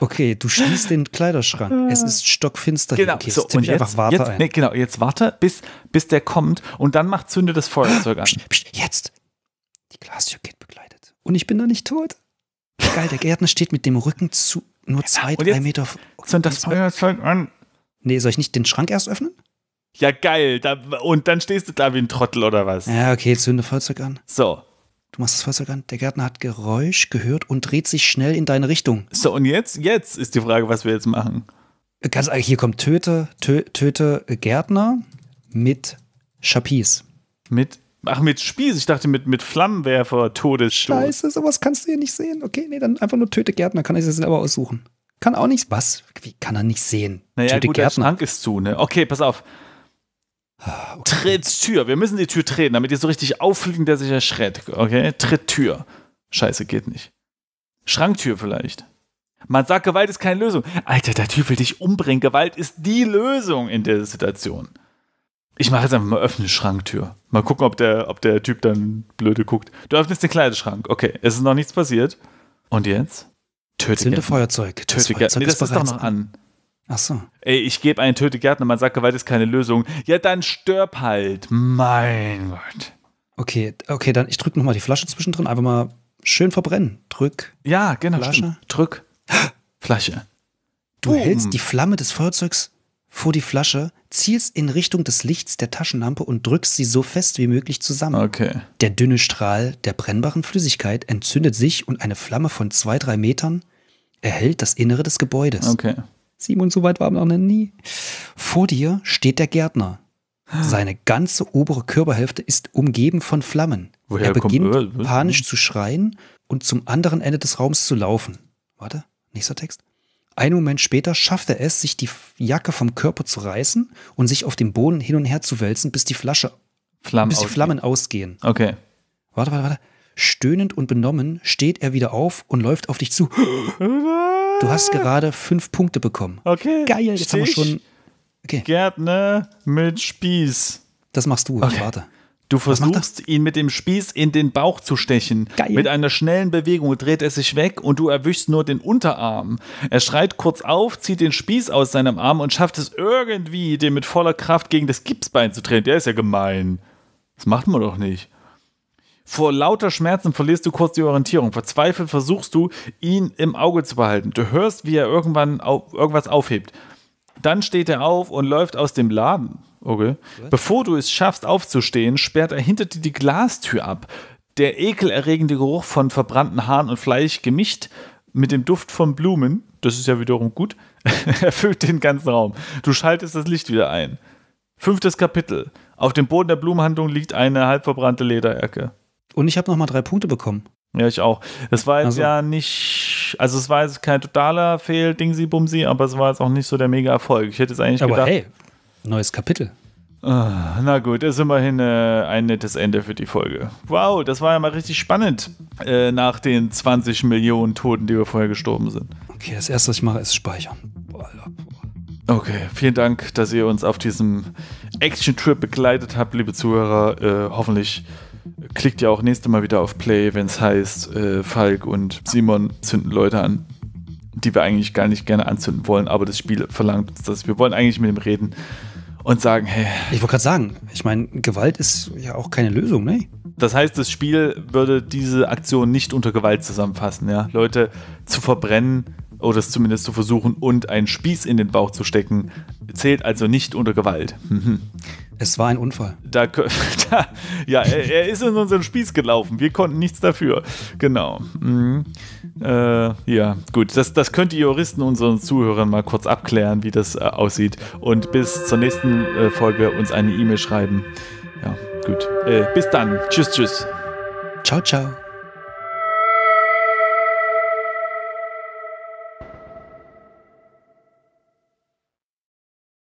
Okay, du schließt den Kleiderschrank. es ist stockfinster. Genau. Okay, so, und jetzt, einfach warte jetzt, ein. Nee, genau, jetzt warte, bis, bis der kommt und dann macht Zünde das Feuerzeug an. Psst, psst, jetzt, die geht begleitet. Und ich bin da nicht tot. Geil, der Gärtner steht mit dem Rücken zu nur zwei, drei Meter. Okay, sind das Feuerzeug an? Nee, soll ich nicht den Schrank erst öffnen? Ja, geil. Da, und dann stehst du da wie ein Trottel oder was? Ja, okay, zünde Feuerzeug an. So. Du machst das Feuerzeug an. Der Gärtner hat Geräusch gehört und dreht sich schnell in deine Richtung. So, und jetzt? Jetzt ist die Frage, was wir jetzt machen. Ganz eigentlich, hier kommt Töte, Tö, Töte Gärtner mit Schapis. Mit Ach, mit Spieß. Ich dachte mit, mit Flammenwerfer, Todesstoß. Scheiße, sowas kannst du hier nicht sehen. Okay, nee, dann einfach nur Töte Gärtner. Kann ich das selber aussuchen. Kann auch nicht. Was? Wie kann er nicht sehen? Naja, Töte gut, Gärtner. der Schrank ist zu, ne? Okay, pass auf. Okay. Tritt Tür. Wir müssen die Tür treten, damit ihr so richtig auffliegen, der sich erschreckt. Okay? Tritt Tür. Scheiße, geht nicht. Schranktür vielleicht. Man sagt, Gewalt ist keine Lösung. Alter, der Typ will dich umbringen. Gewalt ist die Lösung in der Situation ich mache jetzt einfach mal öffne Schranktür. Mal gucken, ob der, ob der Typ dann blöde guckt. Du öffnest den Kleiderschrank. Okay, es ist noch nichts passiert. Und jetzt? Töte Zünde Feuerzeug. Töte Feuerzeug nee, das ist, ist doch noch an. Ach so. Ey, ich gebe einen Töte Gärtner. man sagt, Gewalt ist keine Lösung. Ja, dann stirb halt. Mein Gott. Okay, okay, dann ich drücke nochmal die Flasche zwischendrin, einfach mal schön verbrennen. Drück. Ja, genau. Flasche. Stimmt. Drück. Flasche. Du Boom. hältst die Flamme des Feuerzeugs vor die Flasche, zielst in Richtung des Lichts der Taschenlampe und drückst sie so fest wie möglich zusammen. Okay. Der dünne Strahl der brennbaren Flüssigkeit entzündet sich und eine Flamme von zwei, drei Metern erhält das Innere des Gebäudes. Okay. Simon, so weit war man noch nie. Vor dir steht der Gärtner. Seine ganze obere Körperhälfte ist umgeben von Flammen. Woher er beginnt kommt? Äh, panisch zu schreien und zum anderen Ende des Raums zu laufen. Warte, nächster Text. Einen Moment später schafft er es, sich die Jacke vom Körper zu reißen und sich auf dem Boden hin und her zu wälzen, bis die Flasche, Flammen bis die Flammen ausgehen. Okay. Warte, warte, warte. Stöhnend und benommen steht er wieder auf und läuft auf dich zu. Du hast gerade fünf Punkte bekommen. Okay. Geil, jetzt Stich, haben wir schon. Okay. Gärtner mit Spieß. Das machst du, okay. warte. Du versuchst ihn mit dem Spieß in den Bauch zu stechen. Geil. Mit einer schnellen Bewegung dreht er sich weg und du erwischst nur den Unterarm. Er schreit kurz auf, zieht den Spieß aus seinem Arm und schafft es irgendwie, den mit voller Kraft gegen das Gipsbein zu drehen. Der ist ja gemein. Das macht man doch nicht. Vor lauter Schmerzen verlierst du kurz die Orientierung. Verzweifelt versuchst du, ihn im Auge zu behalten. Du hörst, wie er irgendwann auf, irgendwas aufhebt. Dann steht er auf und läuft aus dem Laden. Okay. Bevor du es schaffst, aufzustehen, sperrt er hinter dir die Glastür ab. Der ekelerregende Geruch von verbrannten Haaren und Fleisch gemischt mit dem Duft von Blumen, das ist ja wiederum gut, erfüllt den ganzen Raum. Du schaltest das Licht wieder ein. Fünftes Kapitel. Auf dem Boden der Blumenhandlung liegt eine halb verbrannte Lederjacke. Und ich habe nochmal drei Punkte bekommen. Ja, ich auch. Es war jetzt also. ja nicht, also es war jetzt kein totaler Fehl, Dingsi Bumsi, aber es war jetzt auch nicht so der mega Erfolg. Ich hätte es eigentlich aber gedacht. Hey, Neues Kapitel. Ah, na gut, ist immerhin äh, ein nettes Ende für die Folge. Wow, das war ja mal richtig spannend äh, nach den 20 Millionen Toten, die wir vorher gestorben sind. Okay, das erste, was ich mache, ist speichern. Okay, vielen Dank, dass ihr uns auf diesem Action-Trip begleitet habt, liebe Zuhörer. Äh, hoffentlich klickt ihr auch nächstes Mal wieder auf Play, wenn es heißt, äh, Falk und Simon zünden Leute an, die wir eigentlich gar nicht gerne anzünden wollen, aber das Spiel verlangt uns das. Wir wollen eigentlich mit ihm reden und sagen, hey. Ich wollte gerade sagen, ich meine, Gewalt ist ja auch keine Lösung, ne? Das heißt, das Spiel würde diese Aktion nicht unter Gewalt zusammenfassen, ja. Leute zu verbrennen oder es zumindest zu versuchen und einen Spieß in den Bauch zu stecken, zählt also nicht unter Gewalt. Mhm. Es war ein Unfall. Da, da ja, er, er, ist in unseren Spieß gelaufen. Wir konnten nichts dafür. Genau. Mhm. Äh, ja, gut. Das, das könnt ihr Juristen unseren Zuhörern mal kurz abklären, wie das äh, aussieht. Und bis zur nächsten äh, Folge uns eine E-Mail schreiben. Ja, gut. Äh, bis dann. Tschüss, tschüss. Ciao, ciao.